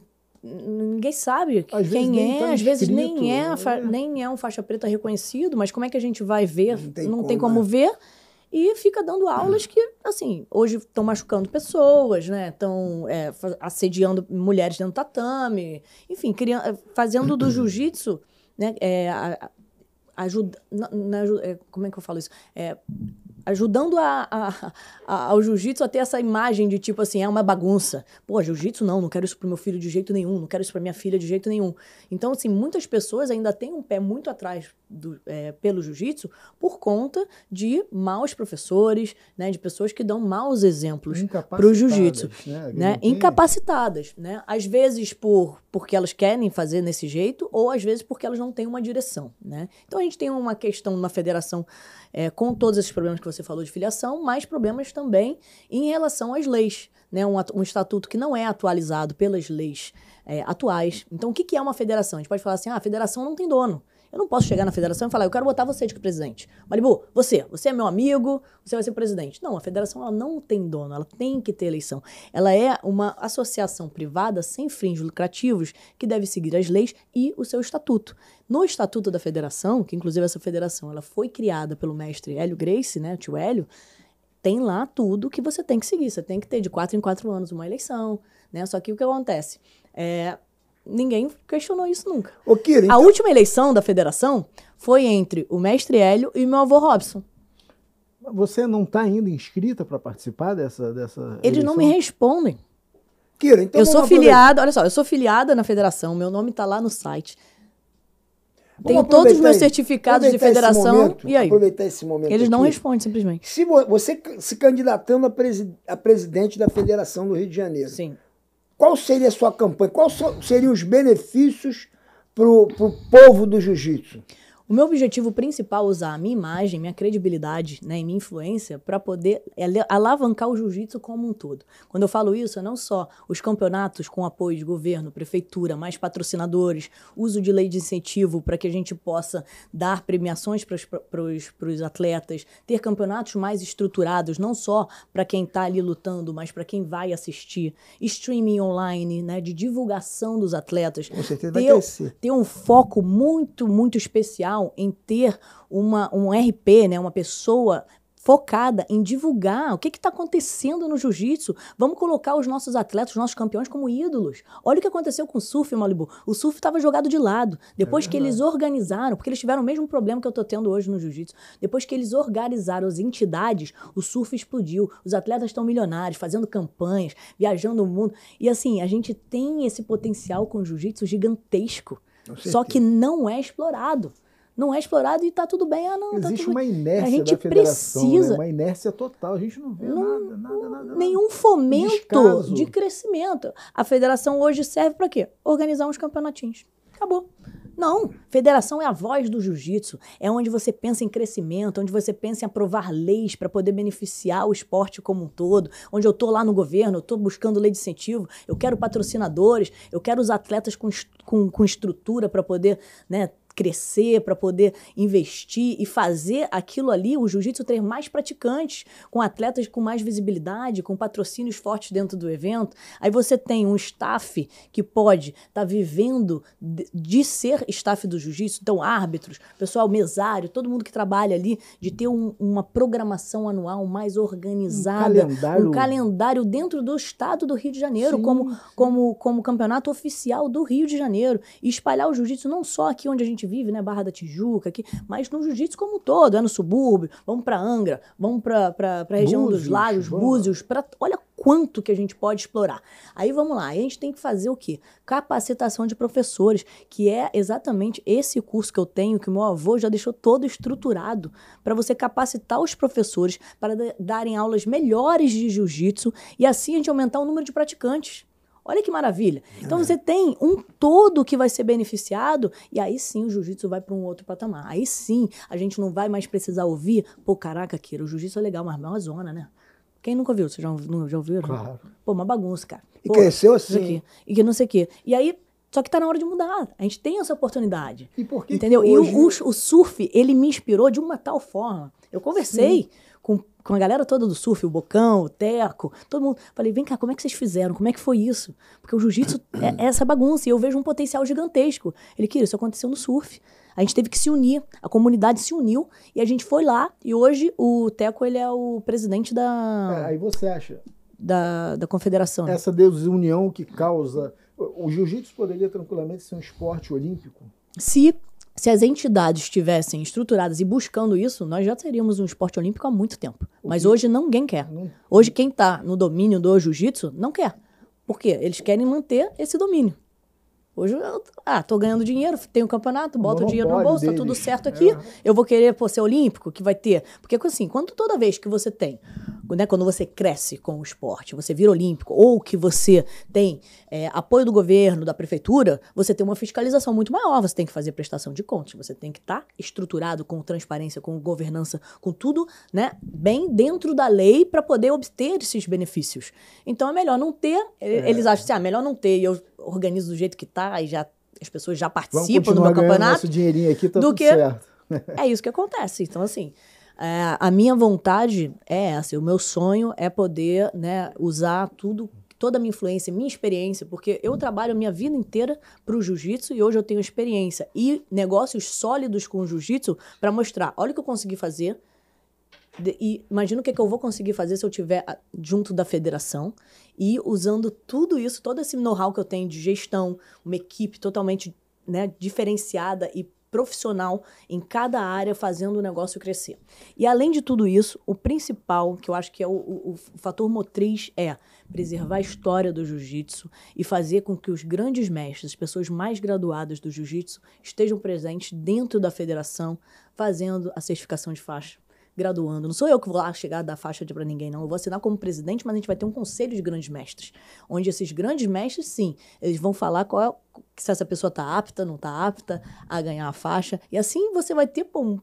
Speaker 2: ninguém sabe às quem é, tá às vezes nem é, é, nem é um faixa preta reconhecido, mas como é que a gente vai ver? Não tem, não como, tem como, né? ver e fica dando aulas que, assim, hoje estão machucando pessoas, né? Estão é, assediando mulheres dentro do tatame, enfim, criando, fazendo do jiu-jitsu, né? É, ajuda, na, na, é, como é que eu falo isso? É, ajudando a, a, a, ao jiu-jitsu a ter essa imagem de tipo assim, é uma bagunça. Pô, jiu-jitsu não, não quero isso pro meu filho de jeito nenhum, não quero isso pra minha filha de jeito nenhum. Então, assim, muitas pessoas ainda têm um pé muito atrás do, é, pelo jiu-jitsu por conta de maus professores, né, de pessoas que dão maus exemplos pro jiu-jitsu. Né? né? Incapacitadas, né? Às vezes por porque elas querem fazer nesse jeito ou às vezes porque elas não têm uma direção, né? Então, a gente tem uma questão na federação é, com todos esses problemas que você você falou de filiação, mas problemas também em relação às leis, né? Um, um estatuto que não é atualizado pelas leis é, atuais. Então, o que, que é uma federação? A gente pode falar assim, ah, a federação não tem dono. Eu não posso chegar na federação e falar, eu quero botar você de presidente. Malibu, você, você é meu amigo, você vai ser presidente. Não, a federação ela não tem dono, ela tem que ter eleição. Ela é uma associação privada sem fins lucrativos que deve seguir as leis e o seu estatuto. No estatuto da federação, que inclusive essa federação ela foi criada pelo mestre Hélio Grace, né, tio Hélio, tem lá tudo que você tem que seguir. Você tem que ter de quatro em quatro anos uma eleição, né? Só que o que acontece? É, ninguém questionou isso nunca. então... A última eleição da federação foi entre o mestre Hélio e meu avô Robson. Você não está ainda
Speaker 3: inscrita para participar dessa, dessa. Eles eleição? não me
Speaker 2: respondem.
Speaker 3: Kira, então. Eu sou filiada,
Speaker 2: olha só, eu sou filiada na federação, meu nome está lá no site. Tenho todos os meus certificados de federação. Momento,
Speaker 1: e aí? Aproveitar esse momento. Eles aqui. não respondem, simplesmente. Se você se candidatando a, presi a presidente da Federação do Rio de Janeiro. Sim qual seria a sua campanha? Quais seriam os benefícios para o povo do jiu-jitsu?
Speaker 2: O meu objetivo principal é usar a minha imagem, minha credibilidade né, e minha influência para poder alavancar o jiu-jitsu como um todo. Quando eu falo isso, é não só os campeonatos com apoio de governo, prefeitura, mais patrocinadores, uso de lei de incentivo para que a gente possa dar premiações para os atletas, ter campeonatos mais estruturados, não só para quem está ali lutando, mas para quem vai assistir, streaming online, né, de divulgação dos atletas. Com certeza ter, vai crescer. Ter um foco muito, muito especial em ter uma, um RP, né, uma pessoa focada em divulgar o que está acontecendo no jiu-jitsu. Vamos colocar os nossos atletas, os nossos campeões como ídolos. Olha o que aconteceu com o surf, Malibu. O surf estava jogado de lado. Depois é que eles organizaram, porque eles tiveram o mesmo problema que eu estou tendo hoje no jiu-jitsu. Depois que eles organizaram as entidades, o surf explodiu. Os atletas estão milionários, fazendo campanhas, viajando o mundo. E assim, a gente tem esse potencial com o jiu-jitsu gigantesco. Só que não é explorado não é explorado e está tudo bem. Ah, não, tá Existe tá uma inércia a gente da federação, né? precisa. Né? uma
Speaker 3: inércia total. A gente não vê não,
Speaker 2: nada, nada, nada. Nenhum fomento Descaso. de crescimento. A federação hoje serve para quê? Organizar uns campeonatinhos. Acabou. Não, federação é a voz do jiu-jitsu, é onde você pensa em crescimento, onde você pensa em aprovar leis para poder beneficiar o esporte como um todo, onde eu estou lá no governo, eu estou buscando lei de incentivo, eu quero patrocinadores, eu quero os atletas com, com, com estrutura para poder né, crescer, para poder investir e fazer aquilo ali, o jiu-jitsu ter mais praticantes, com atletas com mais visibilidade, com patrocínios fortes dentro do evento. Aí você tem um staff que pode estar tá vivendo de ser staff do jiu-jitsu, então árbitros, pessoal mesário, todo mundo que trabalha ali, de ter um, uma programação anual mais organizada, um calendário, um calendário dentro do estado do Rio de Janeiro, sim, como, sim. como como campeonato oficial do Rio de Janeiro, e espalhar o jiu-jitsu não só aqui onde a gente gente vive, né? Barra da Tijuca, aqui, mas no jiu-jitsu como um todo, é no subúrbio, vamos para Angra, vamos para a região Búzios, dos Lagos, Búzios, pra, olha quanto que a gente pode explorar. Aí vamos lá, a gente tem que fazer o quê? Capacitação de professores, que é exatamente esse curso que eu tenho, que meu avô já deixou todo estruturado para você capacitar os professores para darem aulas melhores de jiu-jitsu e assim a gente aumentar o número de praticantes. Olha que maravilha. Então é. você tem um todo que vai ser beneficiado e aí sim o jiu-jitsu vai para um outro patamar. Aí sim a gente não vai mais precisar ouvir, pô, caraca, Kira, o jiu-jitsu é legal, mas é uma zona, né? Quem nunca viu? Vocês já, já ouviram? Claro. Pô, uma bagunça, cara. Pô, e cresceu assim. Aqui, e que não sei o quê. E aí, só que está na hora de mudar. A gente tem essa oportunidade. E por que Entendeu? Que hoje... E o, o, o, surf, ele me inspirou de uma tal forma. Eu conversei Sim com a galera toda do surf, o Bocão, o Teco, todo mundo. Falei, vem cá, como é que vocês fizeram? Como é que foi isso? Porque o jiu-jitsu é, é essa bagunça e eu vejo um potencial gigantesco. Ele, queria isso aconteceu no surf. A gente teve que se unir, a comunidade se uniu e a gente foi lá. E hoje o Teco ele é o presidente da. É, aí você acha?
Speaker 3: Da, da confederação. Né? Essa desunião que causa.
Speaker 2: O jiu-jitsu poderia tranquilamente ser um esporte olímpico? Se se as entidades estivessem estruturadas e buscando isso, nós já teríamos um esporte olímpico há muito tempo. Mas hoje ninguém quer. Hoje quem está no domínio do jiu-jitsu não quer. Por quê? Eles querem manter esse domínio. Hoje eu ah, tô ganhando dinheiro, tenho um campeonato, boto o dinheiro no bolso, deles. tá tudo certo é. aqui. É. Eu vou querer pô, ser olímpico, que vai ter. Porque assim, quando toda vez que você tem, né, quando você cresce com o esporte, você vira olímpico, ou que você tem é, apoio do governo, da prefeitura, você tem uma fiscalização muito maior, você tem que fazer prestação de contas, você tem que estar tá estruturado com transparência, com governança, com tudo, né, bem dentro da lei para poder obter esses benefícios. Então é melhor não ter. É. Eles acham assim, ah, melhor não ter. E eu organizo do jeito que tá e já as pessoas já participam do meu campeonato. dinheirinho aqui, tá do que certo. é isso que acontece. Então assim, é, a minha vontade é essa, o meu sonho é poder, né, usar tudo toda a minha influência, minha experiência, porque eu trabalho a minha vida inteira para o jiu-jitsu e hoje eu tenho experiência e negócios sólidos com o jiu-jitsu para mostrar, olha o que eu consegui fazer, e imagina o que, é que eu vou conseguir fazer se eu tiver ah, junto da federação e usando tudo isso, todo esse know-how que eu tenho de gestão, uma equipe totalmente né, diferenciada e profissional em cada área fazendo o negócio crescer. E além de tudo isso, o principal, que eu acho que é o, o, o fator motriz, é preservar a história do jiu-jitsu e fazer com que os grandes mestres, as pessoas mais graduadas do jiu-jitsu, estejam presentes dentro da federação, fazendo a certificação de faixa graduando. Não sou eu que vou lá chegar da faixa de para ninguém, não. Eu vou assinar como presidente, mas a gente vai ter um conselho de grandes mestres, onde esses grandes mestres, sim, eles vão falar qual é, se essa pessoa está apta, não está apta a ganhar a faixa. E assim você vai ter pô, um,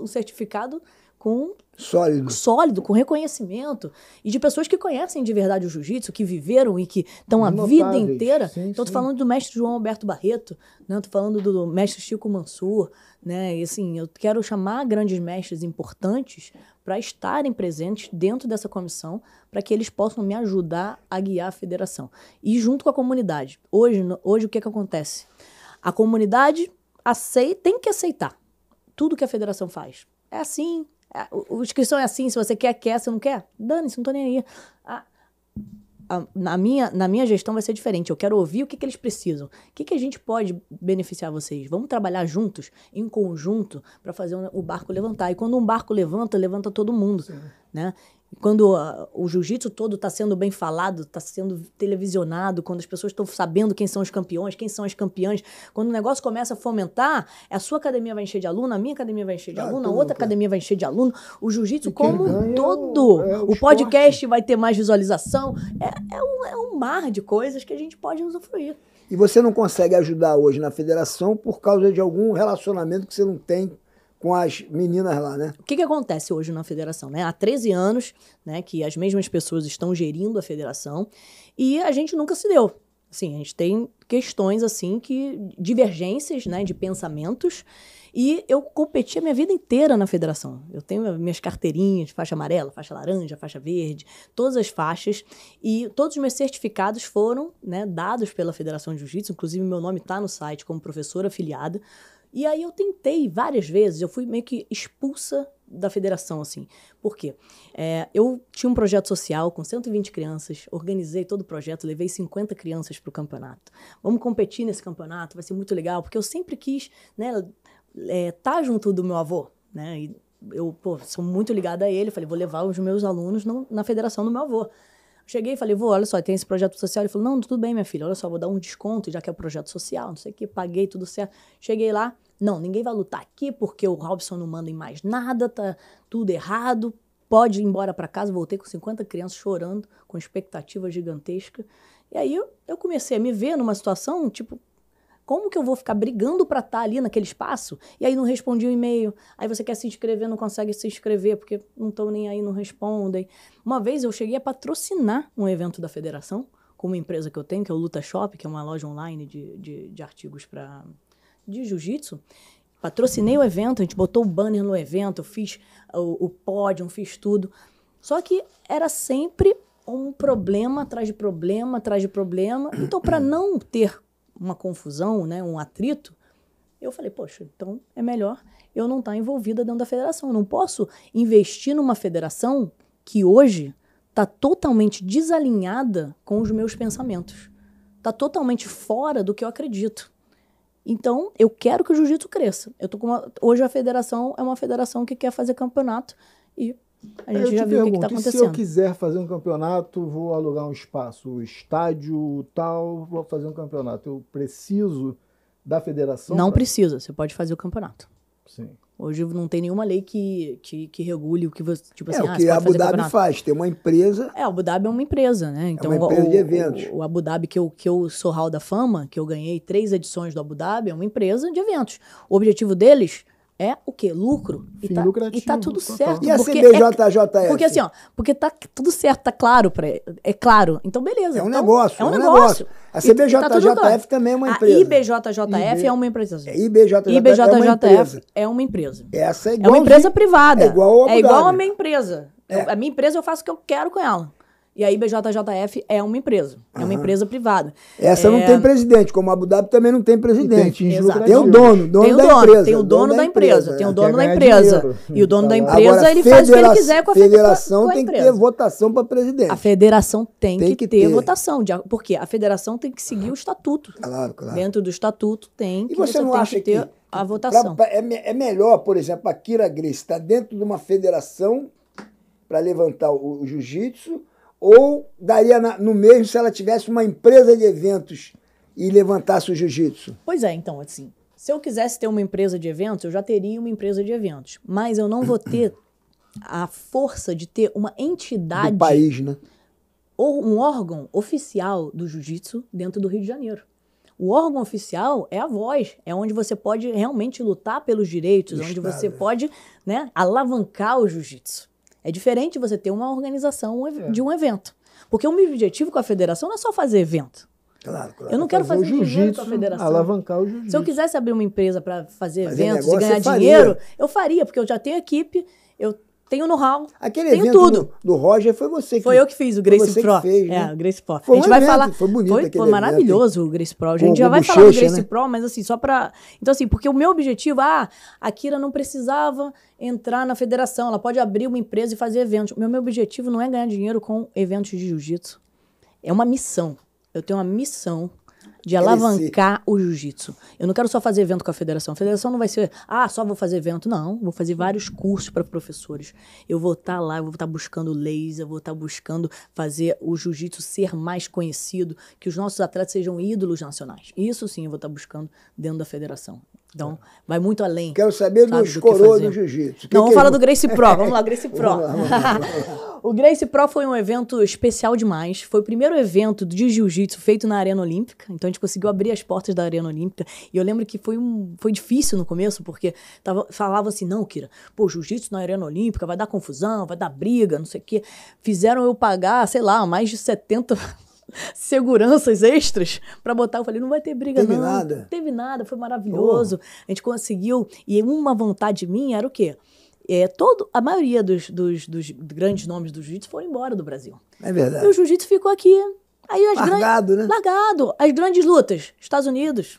Speaker 2: um certificado com sólido. sólido, com reconhecimento e de pessoas que conhecem de verdade o jiu-jitsu, que viveram e que estão a vida inteira. Sim, então, tô falando do mestre João Alberto Barreto, né? Tô falando do mestre Chico Mansur, né? E assim, eu quero chamar grandes mestres importantes para estarem presentes dentro dessa comissão, para que eles possam me ajudar a guiar a federação e junto com a comunidade. Hoje, hoje o que é que acontece? A comunidade aceita, tem que aceitar tudo que a federação faz. É assim, a é, inscrição é assim, se você quer, quer, se não quer, dane-se, não tô nem aí. Ah, na, minha, na minha gestão vai ser diferente. Eu quero ouvir o que, que eles precisam. O que, que a gente pode beneficiar vocês? Vamos trabalhar juntos, em conjunto, para fazer o barco levantar. E quando um barco levanta, levanta todo mundo. Né? Quando uh, o jiu-jitsu todo está sendo bem falado, está sendo televisionado, quando as pessoas estão sabendo quem são os campeões, quem são as campeãs, quando o negócio começa a fomentar, a sua academia vai encher de aluno, a minha academia vai encher de ah, aluno, a outra academia vai encher de aluno, o jiu-jitsu como um é todo. É o, é o, o podcast vai ter mais visualização. É, é, um, é um mar de coisas que a gente pode usufruir.
Speaker 1: E você não consegue ajudar hoje na federação por causa de algum relacionamento que você não tem
Speaker 2: com as meninas lá, né? O que, que acontece hoje na federação? Né? Há 13 anos né, que as mesmas pessoas estão gerindo a federação e a gente nunca se deu. Assim, a gente tem questões assim que divergências né, de pensamentos e eu competi a minha vida inteira na federação. Eu tenho minhas carteirinhas, faixa amarela, faixa laranja, faixa verde, todas as faixas. E todos os meus certificados foram né, dados pela Federação de Jiu-Jitsu. Inclusive, meu nome está no site como professora afiliada. E aí eu tentei várias vezes, eu fui meio que expulsa da federação, assim. Por quê? É, eu tinha um projeto social com 120 crianças, organizei todo o projeto, levei 50 crianças para o campeonato. Vamos competir nesse campeonato, vai ser muito legal, porque eu sempre quis, né, estar é, tá junto do meu avô, né? E eu, pô, sou muito ligada a ele, falei, vou levar os meus alunos no, na federação do meu avô. Cheguei e falei, vou olha só, tem esse projeto social. Ele falou, não, tudo bem, minha filha, olha só, vou dar um desconto, já que é o projeto social, não sei o que, paguei tudo certo. Cheguei lá, não, ninguém vai lutar aqui porque o Robson não manda em mais nada, tá tudo errado, pode ir embora para casa. Voltei com 50 crianças chorando, com expectativa gigantesca. E aí eu, comecei a me ver numa situação, tipo, como que eu vou ficar brigando para estar tá ali naquele espaço? E aí não respondi o e-mail. Aí você quer se inscrever, não consegue se inscrever porque não estão nem aí, não respondem. Uma vez eu cheguei a patrocinar um evento da federação com uma empresa que eu tenho, que é o Luta Shop, que é uma loja online de, de, de artigos para de jiu-jitsu. Patrocinei o evento, a gente botou o banner no evento, eu fiz o, o pódio, fiz tudo. Só que era sempre um problema atrás de problema, atrás de problema. Então, para não ter uma confusão, né, um atrito, eu falei, poxa, então é melhor eu não estar tá envolvida dentro da federação. Eu não posso investir numa federação que hoje está totalmente desalinhada com os meus pensamentos. Está totalmente fora do que eu acredito. Então, eu quero que o jiu-jitsu cresça. Eu tô com uma... Hoje a federação é uma federação que quer fazer campeonato e a gente eu já viu o que está acontecendo. Se eu
Speaker 3: quiser fazer um campeonato, vou alugar um espaço, um estádio tal, vou fazer um
Speaker 2: campeonato. Eu preciso da federação? Não pra... precisa, você pode fazer o campeonato. Sim. Hoje não tem nenhuma lei que, que, que regule o que você. Tipo é, assim, o ah, que a Abu Dhabi faz, tem uma empresa. É, a Abu Dhabi é uma empresa, né? É então, é uma empresa o, de eventos. O, o, Abu Dhabi, que eu, que eu sou Hall da Fama, que eu ganhei três edições do Abu Dhabi, é uma empresa de eventos. O objetivo deles é o quê? Lucro. E tá, lucrativo. É e tá tudo certo. Total. E a CBJJF? É, porque assim, ó, porque tá tudo certo, tá claro para É claro. Então, beleza. É um então, negócio. É um, é um negócio. A CBJJF tá também é uma empresa. A IBJJF IB... é uma empresa. É, IBJJF, IBJJF é, uma empresa. é uma empresa. Essa é igual. É uma empresa privada. É igual, é igual a minha empresa. É. Eu, a minha empresa eu faço o que eu quero com ela. E a IBJJF é uma empresa, é uma empresa privada. Essa é... não tem
Speaker 1: presidente, como a Abu Dhabi também não tem presidente. E tem, tem o dono, dono tem o dono, da empresa. Tem o dono da empresa, tem né, o dono da empresa. Dinheiro. E o dono da empresa, Agora, ele faz o que ele quiser com a federação. A federação tem que ter
Speaker 2: votação para presidente. A federação tem, tem que, que, ter, ter. votação. De, porque a federação tem que seguir o estatuto. Claro, claro. Dentro do estatuto tem e que você, não acha que ter que a votação. Pra, pra, é, é,
Speaker 1: melhor, por exemplo, a Kira Gris está dentro de uma federação para levantar o jiu-jitsu ou daria na, no mesmo se ela tivesse uma empresa de eventos e levantasse o jiu-jitsu?
Speaker 2: Pois é, então, assim, se eu quisesse ter uma empresa de eventos, eu já teria uma empresa de eventos, mas eu não vou ter a força de ter uma entidade... Do país, né? Ou um órgão oficial do jiu-jitsu dentro do Rio de Janeiro. O órgão oficial é a voz, é onde você pode realmente lutar pelos direitos, onde você é. pode né, alavancar o jiu-jitsu. É diferente você ter uma organização é. de um evento. Porque o meu objetivo com a federação não é só fazer evento. Claro, claro. Eu não é quero fazer, fazer jiu-jitsu com a federação. Alavancar o jiu-jitsu. Se eu quisesse abrir uma empresa para fazer, fazer, eventos negócio, e ganhar dinheiro, eu faria, porque eu já tenho equipe, eu tenho know-how. Aquele tenho evento tudo. Do, do, Roger foi você que Foi eu que fiz, o Grace foi Pro. Fez, né? É, o Grace Pro. Foi a gente um vai evento, falar. Foi bonito. Foi, foi maravilhoso evento. o Grace Pro. A gente com, já vai falar do Grace né? Pro, mas assim, só pra. Então, assim, porque o meu objetivo, ah, a Kira não precisava entrar na federação. Ela pode abrir uma empresa e fazer eventos. O meu, meu objetivo não é ganhar dinheiro com eventos de jiu-jitsu. É uma missão. Eu tenho uma missão de alavancar Crescer. o jiu-jitsu. Eu não quero só fazer evento com a federação. A federação não vai ser, ah, só vou fazer evento. Não, vou fazer vários cursos para professores. Eu vou estar tá lá, eu vou estar tá buscando leis, eu vou estar tá buscando fazer o jiu-jitsu ser mais conhecido, que os nossos atletas sejam ídolos nacionais. Isso sim eu vou estar tá buscando dentro da federação. Então, é. vai muito além. Quero saber sabe, dos do coroas do jiu-jitsu. Não, vamos é falar do Grace Pro. Vamos lá, Grace Pro. vamos lá, vamos lá, lá. o Grace Pro foi um evento especial demais. Foi o primeiro evento de jiu-jitsu feito na Arena Olímpica. Então, a gente conseguiu abrir as portas da Arena Olímpica. E eu lembro que foi, um, foi difícil no começo, porque tava, falava assim, não, Kira, pô, jiu-jitsu na Arena Olímpica vai dar confusão, vai dar briga, não sei o quê. Fizeram eu pagar, sei lá, mais de 70 seguranças extras para botar. Eu falei, não vai ter briga, teve não. Nada. Não teve nada, foi maravilhoso. Oh. A gente conseguiu. E uma vontade minha era o quê? É, todo, a maioria dos, dos, dos grandes nomes do jiu-jitsu foram embora do Brasil. É verdade. E o jiu-jitsu ficou aqui. Aí as largado, né? Largado. As grandes lutas, Estados Unidos,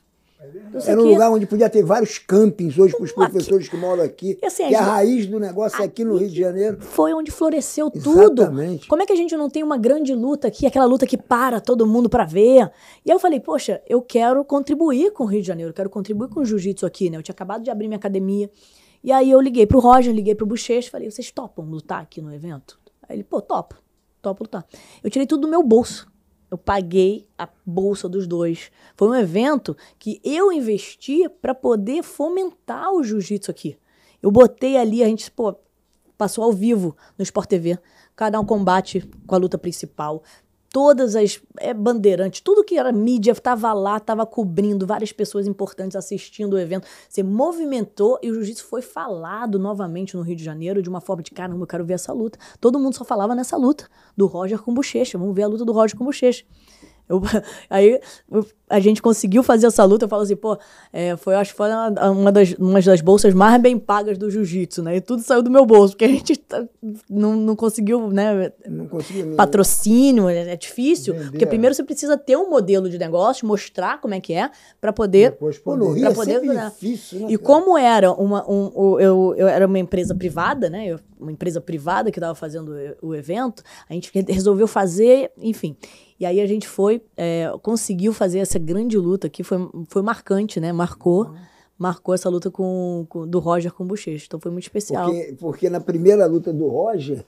Speaker 2: então, Era um é lugar onde
Speaker 1: podia ter vários campings hoje com os professores que
Speaker 2: moram aqui. Assim, que é a raiz do negócio é aqui no Rio de Janeiro. Foi onde floresceu tudo. Exatamente. Como é que a gente não tem uma grande luta aqui, aquela luta que para todo mundo para ver? E aí eu falei, poxa, eu quero contribuir com o Rio de Janeiro, eu quero contribuir com o jiu-jitsu aqui, né? Eu tinha acabado de abrir minha academia. E aí eu liguei pro Roger, liguei pro e falei, vocês topam lutar aqui no evento? Aí ele, pô, topo, topo lutar. Eu tirei tudo do meu bolso. Eu paguei a bolsa dos dois. Foi um evento que eu investi para poder fomentar o jiu-jitsu aqui. Eu botei ali, a gente pô, passou ao vivo no Sport TV, cada um combate com a luta principal todas as é, bandeirantes, tudo que era mídia estava lá, estava cobrindo, várias pessoas importantes assistindo o evento. Você movimentou e o jiu-jitsu foi falado novamente no Rio de Janeiro de uma forma de caramba, eu quero ver essa luta. Todo mundo só falava nessa luta do Roger com bochecha. Vamos ver a luta do Roger com bochecha. Eu, aí a gente conseguiu fazer essa luta. Eu falo assim, pô, é, foi, acho que foi uma, uma, das, uma das bolsas mais bem pagas do jiu-jitsu, né? E tudo saiu do meu bolso, porque a gente tá, não, não conseguiu, né? Não conseguiu, patrocínio, é, é difícil. Porque é. primeiro você precisa ter um modelo de negócio, mostrar como é que é, para poder. Depois, pô, no Rio é poder, né? difícil, né? E como era uma, um, um, eu, eu era uma empresa privada, né? Eu, uma empresa privada que estava fazendo o evento, a gente resolveu fazer, enfim. E aí a gente foi, é, conseguiu fazer essa grande luta que foi, foi marcante, né? Marcou. Uhum. Marcou essa luta com, com, do Roger com o Bochecha. Então foi muito especial. Porque,
Speaker 1: porque na primeira luta do Roger,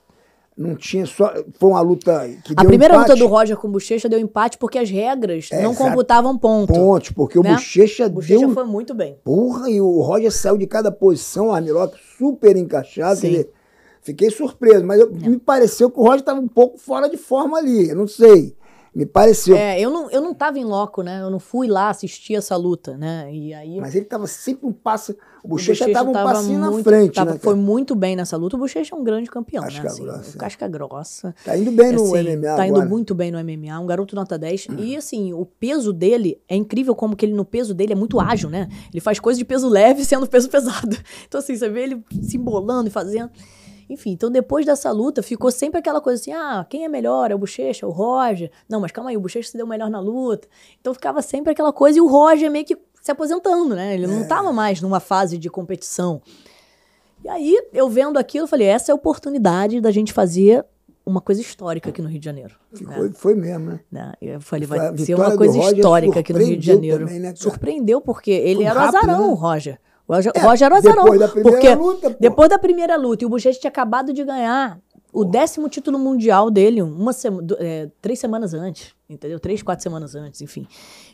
Speaker 1: não tinha só. Foi uma luta que A primeira empate. luta do
Speaker 2: Roger com o Bochecha deu empate porque as regras é, não computavam
Speaker 1: pontos. Pontos, porque né? o Bochecha deu. O foi muito bem. Porra, e o Roger saiu de cada posição, o Armilock super encaixado. Sim. dizer, Fiquei surpreso, mas eu, é. me pareceu que o Roger estava um
Speaker 2: pouco fora de forma ali, eu não sei. Me pareceu. É, eu não, eu não tava em loco, né? Eu não fui lá assistir essa luta, né? E aí... Mas ele tava sempre um passo. O Bochecha tava, tava um passinho muito, na frente, tava, né? Foi muito bem nessa luta. O Bochecha é um grande campeão, né? casca né? Assim, grossa. Casca grossa. Tá indo bem assim, no MMA. Tá agora. indo muito bem no MMA, um garoto nota 10. E uhum. assim, o peso dele é incrível como que ele, no peso dele, é muito ágil, né? Ele faz coisa de peso leve sendo peso pesado. Então, assim, você vê ele se embolando e fazendo. Enfim, então depois dessa luta ficou sempre aquela coisa assim: ah, quem é melhor? É o Bochecha, é o Roger. Não, mas calma aí, o Bochecha se deu melhor na luta. Então ficava sempre aquela coisa e o Roger meio que se aposentando, né? Ele não estava é. mais numa fase de competição. E aí, eu vendo aquilo, eu falei: essa é a oportunidade da gente fazer uma coisa histórica aqui no Rio de Janeiro. Né? Foi, mesmo, né? né? Eu falei, vai ser uma coisa histórica aqui no Rio de Janeiro. Também, né, Surpreendeu, porque ele Foi era o azarão, né? Roger. O Roger, é, Roger Ozaron. Depois da primeira porque luta. Pô. Depois da primeira luta, e o Buchecha tinha acabado de ganhar o décimo título mundial dele, uma sema, é, três semanas antes, entendeu? Três, quatro semanas antes, enfim.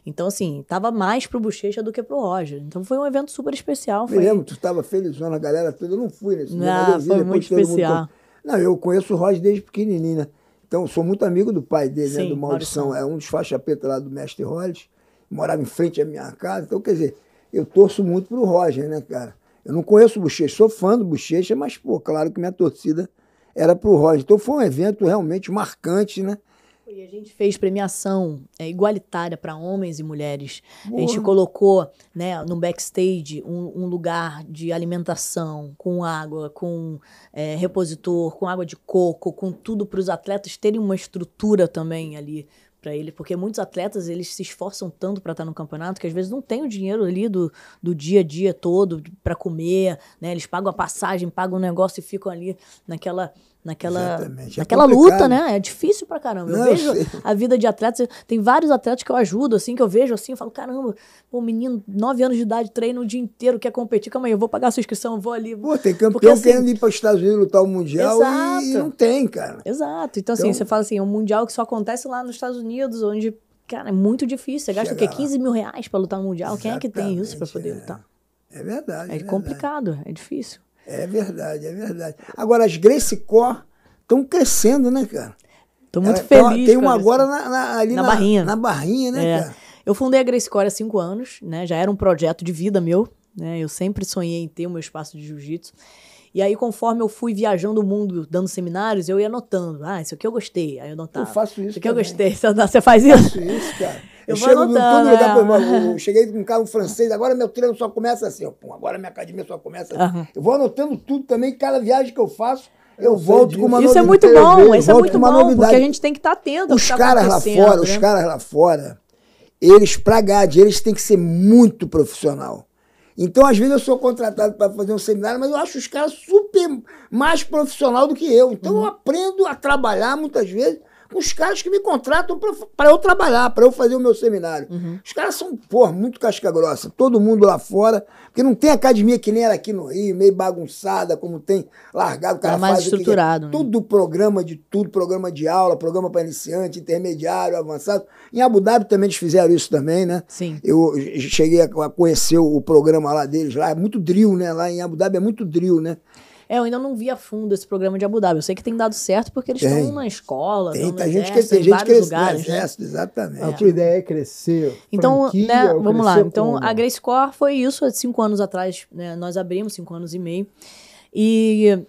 Speaker 2: Então, assim, tava mais pro Bochecha do que pro Roger. Então foi um evento super especial. Foi... Me lembro, tu
Speaker 1: estava felizona, a galera toda. Eu não fui nesse ah, dia, foi muito especial. Mundo... Não, eu conheço o Roger desde pequenininho, né? Então, sou muito amigo do pai dele, né, Sim, né? Do Maldição. Maldição. É um dos faixa preta lá do Mestre Rolls. Morava em frente à minha casa. Então, quer dizer, eu torço muito pro Roger, né, cara? Eu não conheço o Bochecha, sou fã do Bochecha, mas, pô, claro que minha torcida era pro Roger. Então foi um evento realmente
Speaker 2: marcante, né? E a gente fez premiação é, igualitária para homens e mulheres. Boa. A gente colocou né, no backstage um, um, lugar de alimentação, com água, com é, repositor, com água de coco, com tudo para os atletas terem uma estrutura também ali para ele, porque muitos atletas eles se esforçam tanto para estar no campeonato que às vezes não tem o dinheiro ali do, do dia a dia todo para comer, né? Eles pagam a passagem, pagam o negócio e ficam ali naquela naquela, Exatamente. É naquela luta, né? É difícil pra caramba. Não, eu vejo a vida de atletas, tem vários atletas que eu ajudo, assim, que eu vejo assim, eu falo, caramba, o menino, 9 anos de idade, treina o dia inteiro, quer competir, calma aí, eu vou pagar a sua inscrição, eu vou ali. Pô, tem campeão Porque, assim, querendo ir
Speaker 1: para os Estados Unidos lutar o Mundial e não
Speaker 2: tem, cara. Exato. Então, assim, então, você fala assim, é um Mundial que só acontece lá nos Estados Unidos, onde, cara, é muito difícil. Você gasta o quê? 15 mil reais pra lutar no Mundial? Exatamente, Quem é que tem isso pra poder é. lutar? É verdade. É, é verdade. complicado, é difícil.
Speaker 1: É verdade, é verdade. Agora, as Grace Core estão crescendo, né, cara?
Speaker 2: Estou muito Ela, feliz. tem uma agora na, na, ali na, na, barrinha. Na barrinha, né, é. cara? Eu fundei a Grace Core há cinco anos, né? Já era um projeto de vida meu, né? Eu sempre sonhei em ter o meu espaço de jiu-jitsu. E aí, conforme eu fui viajando o mundo, dando seminários, eu ia anotando. Ah, isso aqui eu gostei. Aí eu anotava. Eu faço isso. Isso aqui também. eu gostei. Você faz isso? Eu faço isso, cara. Eu, eu chego anotando, todo lugar, é. eu cheguei
Speaker 1: com um carro francês, agora meu treino só começa assim, agora minha academia só começa assim. Uhum. Eu vou anotando tudo também, cada viagem que eu faço, eu, eu volto com uma isso novidade. Isso é muito bom, isso é muito bom, novidade. porque a gente
Speaker 2: tem que estar tá atento. Os tá caras lá fora, né? os
Speaker 1: caras lá fora, eles pra Gade, eles têm que ser muito profissional. Então, às vezes, eu sou contratado para fazer um seminário, mas eu acho os caras super mais profissional do que eu. Então, uhum. eu aprendo a trabalhar, muitas vezes, os caras que me contratam para eu trabalhar, para eu fazer o meu seminário. Uhum. Os caras são, porra, muito casca grossa. Todo mundo lá fora, porque não tem academia que nem era aqui no Rio, meio bagunçada, como tem largado. O cara é mais estruturado. né? Todo programa de tudo, programa de aula, programa para iniciante, intermediário, avançado. Em Abu Dhabi também eles fizeram isso também, né? Sim. Eu cheguei a conhecer o programa lá deles, lá é muito drill, né? Lá em Abu Dhabi é muito
Speaker 2: drill, né? É, eu ainda não vi a fundo esse programa de Abu Dhabi. Eu sei que tem dado certo porque eles estão na escola, tem, tá exército, gente que, tem gente que lugares. Né?
Speaker 1: Exército, exatamente. A tua ideia é crescer. Então, né, vamos lá. Então, como?
Speaker 2: a Grace Core foi isso há cinco anos atrás. Né, nós abrimos cinco anos e meio. E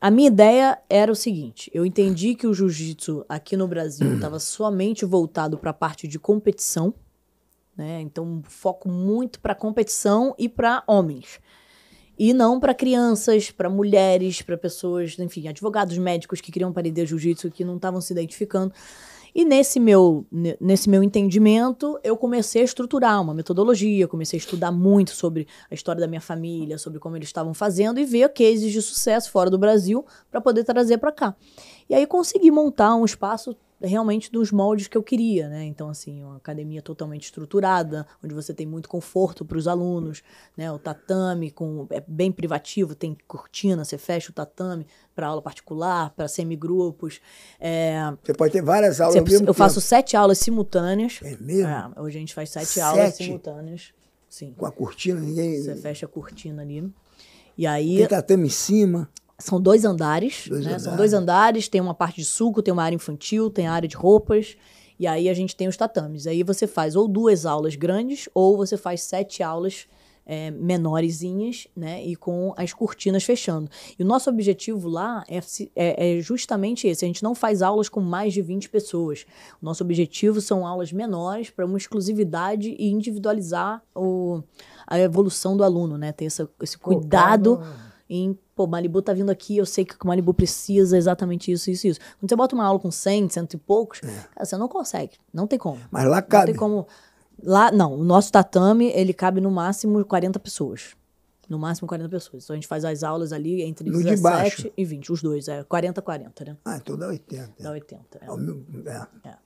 Speaker 2: a minha ideia era o seguinte: eu entendi que o jiu-jitsu aqui no Brasil estava somente voltado para a parte de competição, né? Então, foco muito para competição e para homens. E não para crianças, para mulheres, para pessoas, enfim, advogados, médicos que queriam de jiu-jitsu que não estavam se identificando. E nesse meu, nesse meu entendimento, eu comecei a estruturar uma metodologia, comecei a estudar muito sobre a história da minha família, sobre como eles estavam fazendo e ver cases de sucesso fora do Brasil para poder trazer para cá. E aí consegui montar um espaço realmente dos moldes que eu queria, né? Então, assim, uma academia totalmente estruturada, onde você tem muito conforto para os alunos, né? O tatame com, é bem privativo, tem cortina, você fecha o tatame para aula particular, para semigrupos. É... Você pode ter várias aulas você, ao mesmo Eu tempo. faço sete aulas simultâneas. É mesmo? É, hoje a gente faz sete, sete, aulas simultâneas. Sim. Com a cortina, ninguém... Você fecha a cortina ali. E aí... Tem tatame em cima. São dois andares, dois né? Andares. São dois andares, tem uma parte de suco, tem uma área infantil, tem a área de roupas. E aí a gente tem os tatames. Aí você faz ou duas aulas grandes, ou você faz sete aulas é, né? E com as cortinas fechando. E o nosso objetivo lá é, é, é, justamente esse. A gente não faz aulas com mais de 20 pessoas. O nosso objetivo são aulas menores para uma exclusividade e individualizar o, a evolução do aluno, né? Ter essa, esse cuidado. cuidado em, pô, Malibu tá vindo aqui, eu sei que o Malibu precisa exatamente isso, isso, isso. Quando você bota uma aula com 100, cento e poucos, é. cara, você não consegue, não tem como. Mas lá cabe. Não tem como. Lá, não, o nosso tatame, ele cabe no máximo 40 pessoas. No máximo 40 pessoas. Então a gente faz as aulas ali entre no 17 e 20, os dois, é 40, 40, né? Ah, então dá 80. Dá 80. É. É, é. é.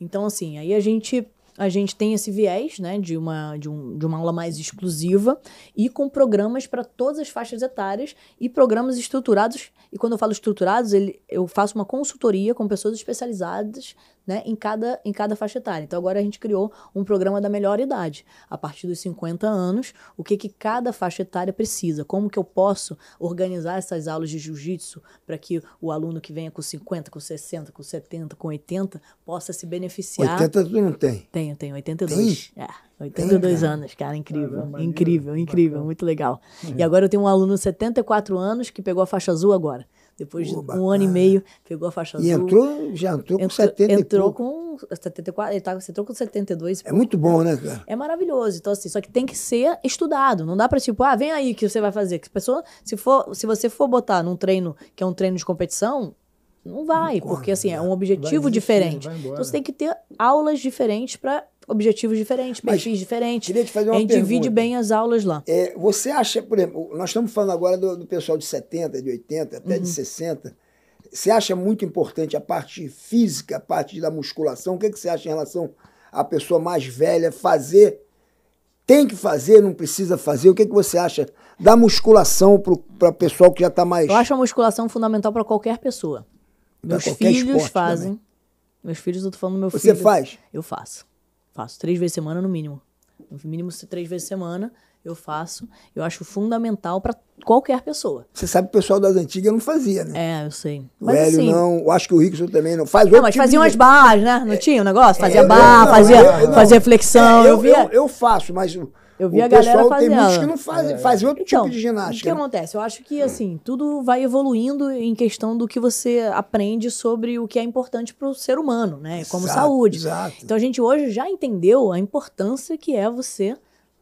Speaker 2: Então, assim, aí a gente a gente tem esse viés, né, de uma, de, um, de uma aula mais exclusiva e com programas para todas as faixas etárias e programas estruturados. E quando eu falo estruturados, ele, eu faço uma consultoria com pessoas especializadas né, em, cada, em cada faixa etária. Então agora a gente criou um programa da melhor idade. A partir dos 50 anos, o que, que cada faixa etária precisa? Como que eu posso organizar essas aulas de jiu-jitsu para que o aluno que venha com 50, com 60, com 70, com 80 possa se beneficiar? 80 tu não tem? Tenho, tenho, 82. Tem? É. 82 tem, cara. anos, cara, incrível, Caramba, incrível, incrível, incrível, muito legal. Uhum. E agora eu tenho um aluno de 74 anos que pegou a faixa azul agora. Depois oh, de um ano e meio, pegou a faixa e azul. E entrou, já entrou, entrou com 70 Entrou com 74, ele tá, entrou com 72. É pouco. muito bom, né, cara? É maravilhoso. Então, assim, só que tem que ser estudado. Não dá pra, tipo, ah, vem aí que você vai fazer. Que pessoa, se, for, se você for botar num treino que é um treino de competição, não vai, não porque, corre, assim, é né? um objetivo diferente. Então, você tem que ter aulas diferentes para objetivos diferentes, perfis Mas, diferentes. Queria te fazer uma a gente pergunta. divide bem as aulas lá. É, você acha, por exemplo, nós estamos falando agora
Speaker 1: do, do pessoal de 70, de 80, até uhum. de 60. Você acha muito importante a parte física, a parte da musculação? O que, é que você acha em relação à pessoa mais velha fazer? Tem que fazer, não precisa fazer? O que, é que você acha da musculação
Speaker 2: para o pessoal que já está mais. Eu acho a musculação fundamental para qualquer pessoa. Meus filhos fazem. Também. Meus filhos, eu tô falando do meu Você filho. Você faz? Eu faço. Faço três vezes semana no mínimo. No mínimo três vezes semana eu faço. Eu acho fundamental para qualquer pessoa. Você sabe que o pessoal das antigas não fazia, né? É, eu sei. O mas, assim, não,
Speaker 1: eu acho que o Rickson também não.
Speaker 2: Faz não, mas tipo faziam de... as barras, né? Não é, tinha o um negócio? É, fazia é, barra, fazia, não, fazia flexão. É, eu, eu, via... eu,
Speaker 1: eu, faço, mas
Speaker 2: eu vi o a galera pessoal, fazendo. Tem muitos que não fazem, é. fazem outro tipo então, tipo de ginástica. O que né? acontece? Eu acho que, assim, tudo vai evoluindo em questão do que você aprende sobre o que é importante para o ser humano, né? Como exato, saúde. Exato. Então a gente hoje já entendeu a importância que é você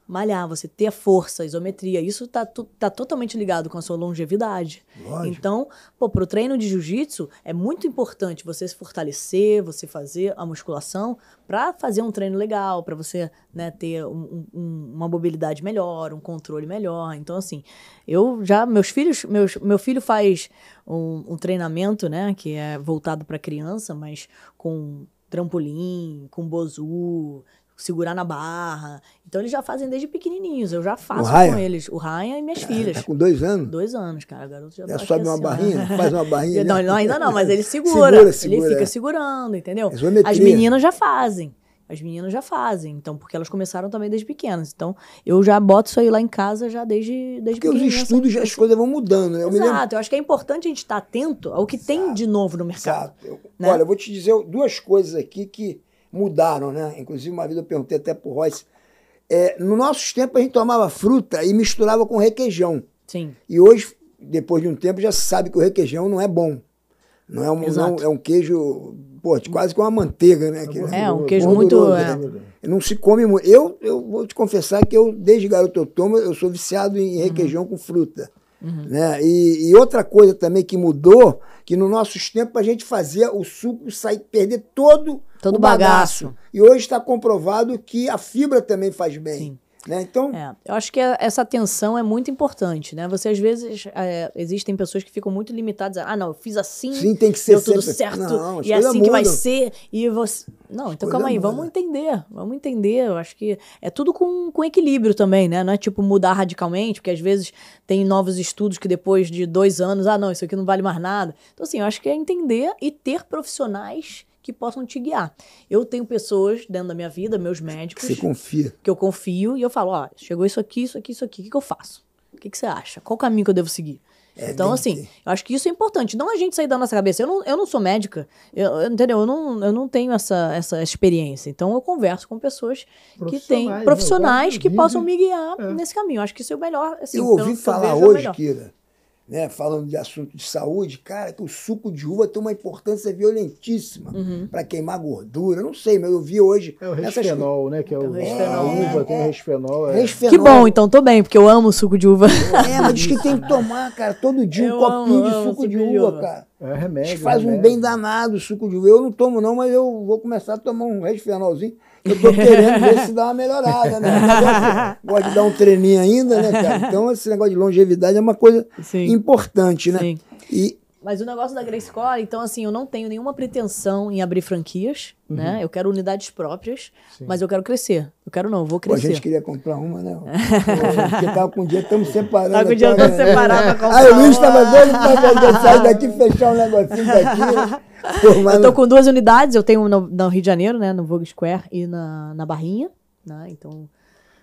Speaker 2: malhar, você ter força, isometria, isso tá, tá totalmente ligado com a sua longevidade. Lógico. Então, pô, pro treino de jiu-jitsu é muito importante você se fortalecer, você fazer a musculação para fazer um treino legal, para você, né, ter um, um, uma mobilidade melhor, um controle melhor. Então, assim, eu já meus filhos, meus, meu filho faz um, um treinamento, né, que é voltado para criança, mas com trampolim, com bozu, segurar na barra. Então eles já fazem desde pequenininhos. Eu já faço com eles. O Ryan e minhas cara, é, filhas. Tá com dois anos? Dois anos, cara. O garoto já é, tá sobe uma assim, barrinha, faz uma barrinha. Não, ainda não, mas ele segura. segura, segura ele fica é. segurando, entendeu? É as meninas já fazem. As meninas já fazem, então, porque elas começaram também desde pequenas. Então, eu já boto isso aí lá em casa já desde, desde Porque os assim. estudos já, as coisas vão mudando, né? Eu Exato, eu acho que é importante a gente estar atento ao que Exato. tem de novo no mercado. Exato. né? Olha, eu
Speaker 1: vou te dizer duas coisas aqui que mudaram, né? Inclusive, uma vez eu perguntei até pro Royce. É, no nossos tempos a gente tomava fruta e misturava com requeijão. Sim. E hoje, depois de um tempo, já se sabe que o requeijão não é bom. Não é um, não, é um queijo, pô, quase com uma manteiga, né? É que, é, é, um queijo muito. É. Né? Não se come muito. Eu, eu vou te confessar que eu, desde garoto eu tomo, eu sou viciado em uhum. requeijão uhum. com fruta. Uhum. Né? E, e, outra coisa também que mudou, que nos nossos tempos a gente fazia o suco sair, perder todo Todo o bagaço. bagaço. E hoje está comprovado que a fibra também faz bem. Sim.
Speaker 2: Né? Então... É, eu acho que essa atenção é muito importante, né? Você às vezes é, existem pessoas que ficam muito limitadas. A, ah, não, eu fiz assim, Sim, tem que ser deu sempre... tudo certo não, e é assim mudam. que vai ser. E você, não, então calma aí, vamos entender, vamos entender. Eu acho que é tudo com, com equilíbrio também, né? Não é tipo mudar radicalmente, porque às vezes tem novos estudos que depois de dois anos, ah, não, isso aqui não vale mais nada. Então assim, eu acho que é entender e ter profissionais que possam te guiar. Eu tenho pessoas dentro da minha vida, meus médicos. Que você confia. Que eu confio e eu falo: ó, chegou isso aqui, isso aqui, isso aqui, o que, que eu faço? O que, que você acha? Qual caminho que eu devo seguir?
Speaker 3: É, então, assim,
Speaker 2: eu acho que isso é importante. Não a gente sair da nossa cabeça. Eu não, eu não sou médica, eu, eu, entendeu? Eu não, eu não tenho essa, essa experiência. Então, eu converso com pessoas que têm profissionais né? que possam me guiar é. nesse caminho. Eu acho que isso é o melhor. Assim, eu ouvi falar é hoje,
Speaker 1: Kira, né, falando de assunto de saúde, cara, que o suco de uva tem uma importância violentíssima uhum. para queimar gordura. Não sei, mas eu vi hoje. É o resfenol, né? Que é, é o resfenol. Né? É, uva, é, tem
Speaker 3: resfenol, é. resfenol.
Speaker 1: Que bom,
Speaker 2: então tô bem, porque eu amo suco de uva. É, mas
Speaker 1: diz que tem que tomar, cara, todo dia eu um copinho amo, de suco de uva, uva, cara.
Speaker 3: É remédio. Faz é remédio. um bem
Speaker 1: danado o suco de uva. Eu não tomo, não, mas eu vou começar a tomar um resfenolzinho eu tô querendo ver se dá uma melhorada, né? É assim,
Speaker 2: gosto, de dar um treininho ainda, né, cara? Então,
Speaker 1: esse negócio de longevidade é uma coisa Sim. importante, né? Sim.
Speaker 2: E mas o negócio da Grace Core, então, assim, eu não tenho nenhuma pretensão em abrir franquias, uhum. né? Eu quero unidades próprias, Sim. mas eu quero crescer. Eu quero não, eu vou crescer. Pô, a gente
Speaker 1: queria comprar uma, né? Porque tava tá com o dia, estamos separando. Tava tá com o dia, estamos né? separados pra comprar Aí o Luiz tava doido pra poder sair daqui, fechar um negocinho daqui. Né? Pô, eu tô com
Speaker 2: duas unidades, eu tenho no, no Rio de Janeiro, né? No Vogue Square e na, na Barrinha, né? Então...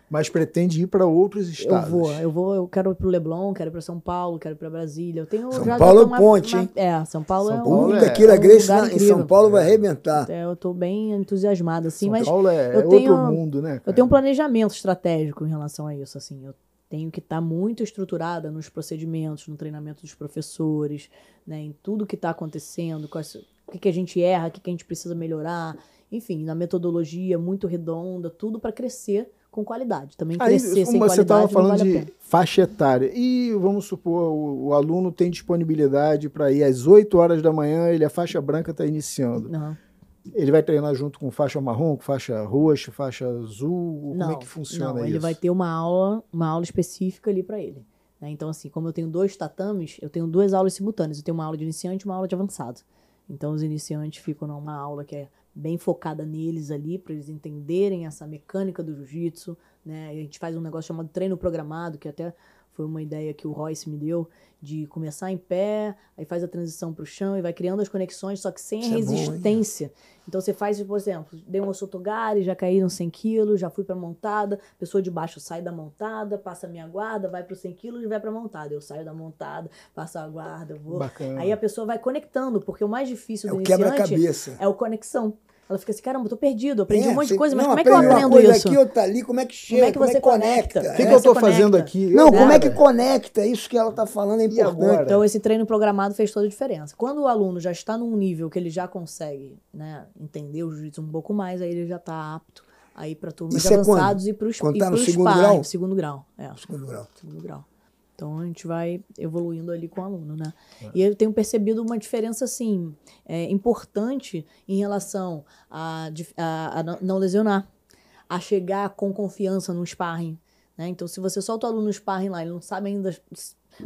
Speaker 2: Mas pretende ir para outros estados. Eu vou, eu vou, eu quero ir para o Leblon, quero ir para São Paulo, quero ir para Brasília. Eu tenho São Paulo é ponte, uma, hein? É, São Paulo, São é, um, é, Kira é um lugar na, em São Paulo vai é. arrebentar. É, eu estou bem entusiasmada assim, São mas Paulo é, eu tenho, outro mundo, né? Cara? Eu tenho um planejamento estratégico em relação a isso, assim. Eu tenho que estar tá muito estruturada nos procedimentos, no treinamento dos professores, né, em tudo que está acontecendo, quais, o que, que a gente erra, o que, que a gente precisa melhorar, enfim, na metodologia muito redonda, tudo para crescer com qualidade. Também crescer Aí, sem uma, qualidade Você estava falando vale de
Speaker 3: faixa etária. E vamos supor, o, o aluno tem disponibilidade para ir às 8 horas da manhã, ele a é faixa branca está iniciando. Uhum. Ele vai treinar junto com faixa marrom, com faixa roxa, faixa azul? Não, como é que funciona não, isso? Ele vai ter
Speaker 2: uma aula, uma aula específica ali para ele. Né? Então, assim, como eu tenho dois tatames, eu tenho duas aulas simultâneas. Eu tenho uma aula de iniciante e uma aula de avançado. Então, os iniciantes ficam numa aula que é bem focada neles ali, para eles entenderem essa mecânica do jiu-jitsu. Né? A gente faz um negócio chamado treino programado, que até foi uma ideia que o Royce me deu de começar em pé, aí faz a transição para o chão e vai criando as conexões, só que sem a resistência. É bom, então você faz, por exemplo, dei um sotogari, já caíram 100 quilos, já fui para montada, pessoa de baixo sai da montada, passa a minha guarda, vai para os 100 quilos e vai para montada. Eu saio da montada, passo a guarda, vou. Bacana. Aí a pessoa vai conectando, porque o mais difícil é do é iniciante é o conexão. Ela fica assim, caramba, eu tô perdido, eu aprendi é, um monte de coisa, mas não, como é que eu aprendo isso? aqui, outra ali, como é que é
Speaker 1: chega, como é que, como você é que conecta? O que, é, que eu tô fazendo aqui? Não, como é que
Speaker 2: conecta? Isso que ela tá falando é importante. Então, esse treino programado fez toda a diferença. Quando o aluno já está num nível que ele já consegue né, entender o jiu-jitsu um pouco mais, aí ele já tá apto aí para turmas isso é avançados e para os tá no segundo grau? segundo grau. É. Segundo grau. Segundo grau. Então a gente vai evoluindo ali com o aluno, né? É. E eu tenho percebido uma diferença assim é, importante em relação a, a, a, não lesionar, a chegar com confiança no sparring. Né? Então, se você solta o aluno no sparring lá, ele não sabe ainda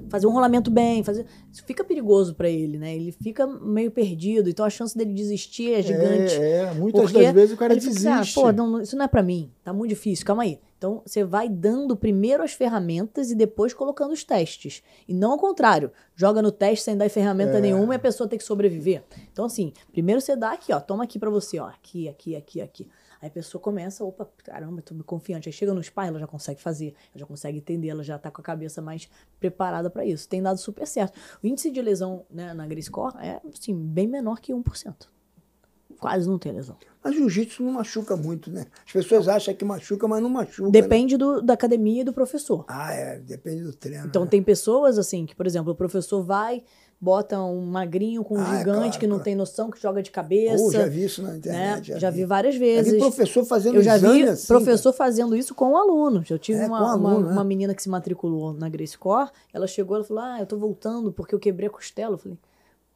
Speaker 2: fazer um rolamento bem, fazer. Isso fica perigoso para ele, né? Ele fica meio perdido, então a chance dele desistir é gigante. É, é. muitas das vezes o cara desiste. Fica, assim, ah, pô, não, isso não é para mim, tá muito difícil, calma aí. Então, você vai dando primeiro as ferramentas e depois colocando os testes. E não ao contrário, joga no teste sem dar ferramenta é. nenhuma e a pessoa tem que sobreviver. Então, assim, primeiro você dá aqui, ó, toma aqui para você, ó, aqui, aqui, aqui, aqui. Aí a pessoa começa, opa, caramba, tô confiante. Aí chega no spa, ela já consegue fazer, ela já consegue entender, ela já tá com a cabeça mais preparada para isso. Tem dado super certo. O índice de lesão né, na Grayscore é, assim, bem menor que 1% quase não tem lesão. Mas jiu-jitsu não machuca muito, né? As pessoas acham que machuca, mas não machuca. Depende né? do, da academia e do professor. Ah, é, depende do treino. Então né? tem pessoas assim que, por exemplo, o professor vai, bota um magrinho com um ah, é gigante claro, que não tem noção, que joga de cabeça. Oh, já vi isso na internet. Né? Já, já vi. vi. várias vezes. Já vi professor fazendo Eu já vi assim, professor cara. fazendo isso com alunos. Eu tive é, uma, aluno, uma, né? uma, menina que se matriculou na Grace Corps, ela chegou, ela falou, ah, eu tô voltando porque eu quebrei a costela. Eu falei,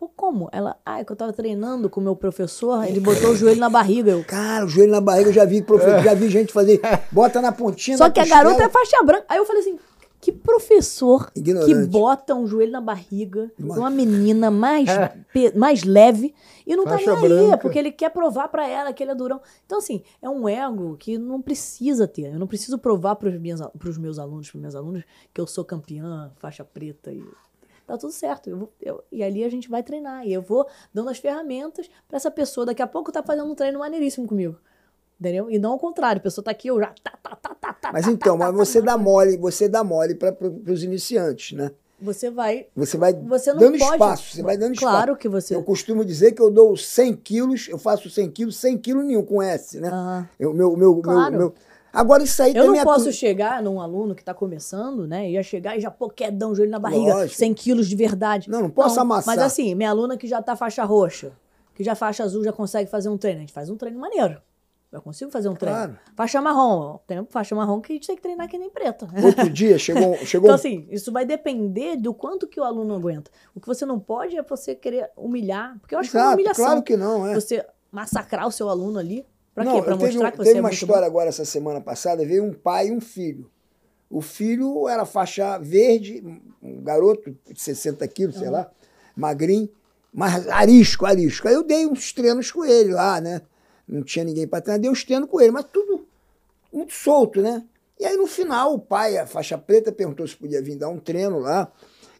Speaker 2: Pô, como? Ela, ah, é que eu tava treinando com o meu professor, ele botou o joelho na barriga. Eu, cara, o joelho na barriga, eu já vi, professor, é. já vi gente fazer, bota na
Speaker 1: pontinha. Só na que costela. a garota é
Speaker 2: faixa branca. Aí eu falei assim, que professor Ignorante. que bota um joelho na barriga de uma menina mais, é. mais leve e não tá Faixa tá nem branca. aí, porque ele quer provar para ela que ele é durão. Então, assim, é um ego que não precisa ter. Eu não preciso provar para os meus, pros meus alunos, para meus alunos, que eu sou campeã, faixa preta e tá tudo certo. Eu eu, e ali a gente vai treinar. E eu vou dando as ferramentas para essa pessoa. Daqui a pouco tá fazendo um treino maneiríssimo comigo. Entendeu? E não ao contrário, a pessoa tá aqui, eu já. Tá, tá,
Speaker 1: tá, tá, tá mas tá, então, tá, mas tá, você tá, dá tá. mole, você dá mole para os iniciantes, né?
Speaker 2: Você vai.
Speaker 1: Você vai você dando pode, espaço. Você vai dando claro espaço. Claro que você. Eu costumo dizer que eu dou 100 quilos, eu faço 100 quilos, 100 quilos nenhum com S, né? Uhum. Eu, meu, meu, claro. meu, meu Agora, isso aí Eu não é posso
Speaker 2: chegar num aluno que está começando, né? Ia já chegar e já, pô, quer dar um joelho na barriga, Lógico. 100 quilos de verdade. Não, não posso não, amassar. Mas assim, minha aluna que já tá faixa roxa, que já faixa azul, já consegue fazer um treino. A gente faz um treino maneiro. Eu consigo fazer um treino. Claro. Faixa marrom. Tem faixa marrom que a gente tem que treinar que nem preta. Outro dia chegou. chegou... então, assim, isso vai depender do quanto que o aluno aguenta. O que você não pode é você querer humilhar. Porque eu acho Exato, que é uma humilhação. Claro que não, é. Você massacrar o seu aluno ali. Pra não, quê? Pra teve, mostrar que você é teve é uma história bom?
Speaker 1: agora essa semana passada, veio um pai e um filho. O filho era faixa verde, um garoto de 60 quilos, uhum. sei lá, magrinho, mas arisco, arisco. Aí eu dei uns treinos com ele lá, né? Não tinha ninguém para treinar, dei uns treinos com ele, mas tudo muito solto, né? E aí no final o pai, a faixa preta, perguntou se podia vir dar um treino lá.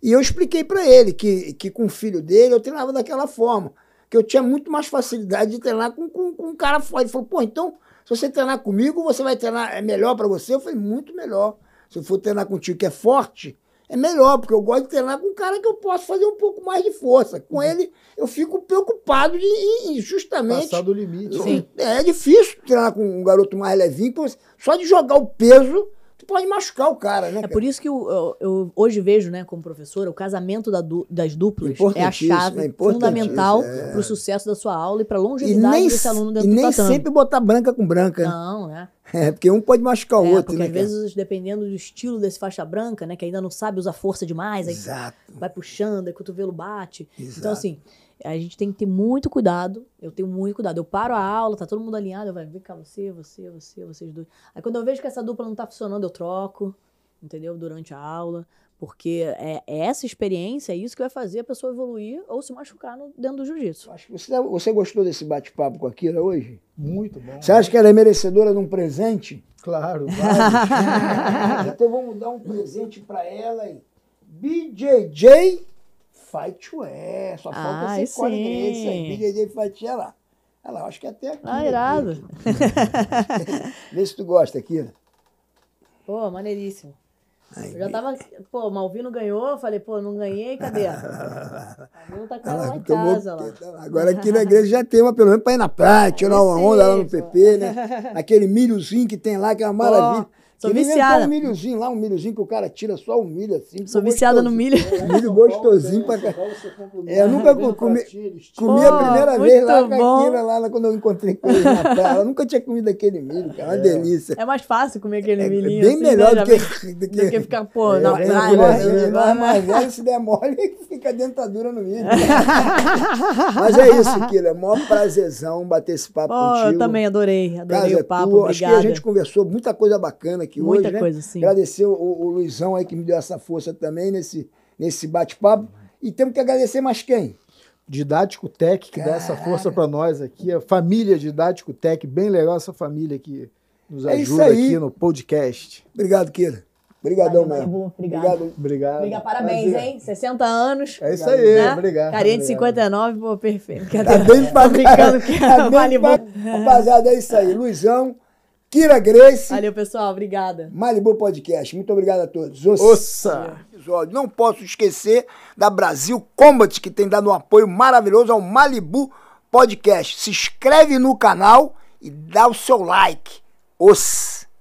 Speaker 1: E eu expliquei para ele que, que com o filho dele eu treinava daquela forma que eu tinha muito mais facilidade de treinar com, com, com um cara fora. Ele falou, pô, então, se você treinar comigo, você vai treinar, é melhor para você? Eu falei, muito melhor. Se eu for treinar contigo que é forte, é melhor, porque eu gosto de treinar com um cara que eu posso fazer um pouco mais de força. Com uhum. ele, eu fico preocupado de justamente.
Speaker 3: Passar do limite. Sim.
Speaker 2: É, é difícil treinar com um garoto mais levinho, só de jogar o peso tu pode machucar o cara, né? É cara? por isso que eu, eu, eu, hoje vejo, né, como professora, o casamento da du, das duplas é a é chave é fundamental é. para o sucesso da sua aula e para longe longevidade nem, desse aluno dentro e do nem tatame. sempre
Speaker 1: botar branca com branca. Né? Não, né? É, porque um pode machucar o é, outro, porque né? Às cara? vezes,
Speaker 2: dependendo do estilo desse faixa branca, né, que ainda não sabe usar força demais, aí Exato. vai puxando, aí o cotovelo bate. Então, Exato. Então, assim, a gente tem que ter muito cuidado. Eu tenho muito cuidado. Eu paro a aula, tá todo mundo alinhado. Eu vou vem cá, você, você, você, vocês dois. Aí quando eu vejo que essa dupla não tá funcionando, eu troco, entendeu? Durante a aula. Porque é, é essa experiência, é isso que vai fazer a pessoa evoluir ou se machucar no, dentro do jiu-jitsu. Você, você gostou desse
Speaker 1: bate-papo com a Kira hoje? Muito bom. Você acha que ela é merecedora de um presente? Claro, então vamos dar um presente para ela aí. BJJ Fight Wear, só falta ah, esse core inglês, aí, BJJ Fight Wear lá. Olha lá, acho que é até aqui. Ah, né, irado. Aqui. Vê se tu gosta aqui. Né?
Speaker 2: Pô, maneiríssimo. eu já tava, pô, Malvino ganhou, falei, pô, não ganhei, cadê? Malvino tá com ela lá em casa. Lá. Agora aqui
Speaker 1: na igreja já tem uma, pelo menos, pra ir na praia, tirar uma onda lá no PP, né? Aquele milhozinho que tem lá, que é uma maravilha. Sou Queria viciada. um milhozinho lá, um milhozinho que o cara tira só o milho assim. Sou viciada no milho. milho gostosinho pra caramba.
Speaker 2: É, eu nunca comi, comi a primeira vez lá com a
Speaker 1: lá, lá, quando eu encontrei com ele na praia. nunca tinha comido aquele milho, cara, é. uma delícia.
Speaker 2: É mais fácil comer aquele
Speaker 1: é, é Bem assim, né? melhor né? do, que, do, que, do que
Speaker 2: ficar, pô, é, na é, praia. É, né? Mas, mas, mas se
Speaker 1: der mole, fica dentadura no milho. mas é isso, Kira. É maior prazerzão bater esse papo oh, contigo. Eu também adorei, adorei Casa o papo, obrigada. Acho que a gente conversou muita coisa bacana aqui Muita hoje. Muita né? coisa, né? sim. Agradecer o, o, Luizão aí que me deu essa força também nesse, nesse bate-papo.
Speaker 3: E temos que agradecer mais quem? Didático Tech, que Cara. dá essa força para nós aqui. A família Didático Tech, bem legal essa família que nos é ajuda é aqui no podcast. Obrigado, Kira. Obrigadão, mano. mesmo. Obrigado. Obrigado. Obrigado. Obrigado. Parabéns, Prazer.
Speaker 2: hein? 60 anos. É isso aí, né? obrigado. Carinha de 59, pô, perfeito. Cadê? Tá bem pra brincando que tá vale é bem pra... Rapaziada, é isso aí.
Speaker 1: Luizão, Kira Grace. Valeu,
Speaker 2: pessoal. Obrigada.
Speaker 1: Malibu Podcast. Muito obrigado a todos. Ossa, Episódio. Não posso esquecer da Brasil Combat, que tem dado um apoio maravilhoso ao Malibu Podcast. Se inscreve no canal e dá o seu like. Ossa.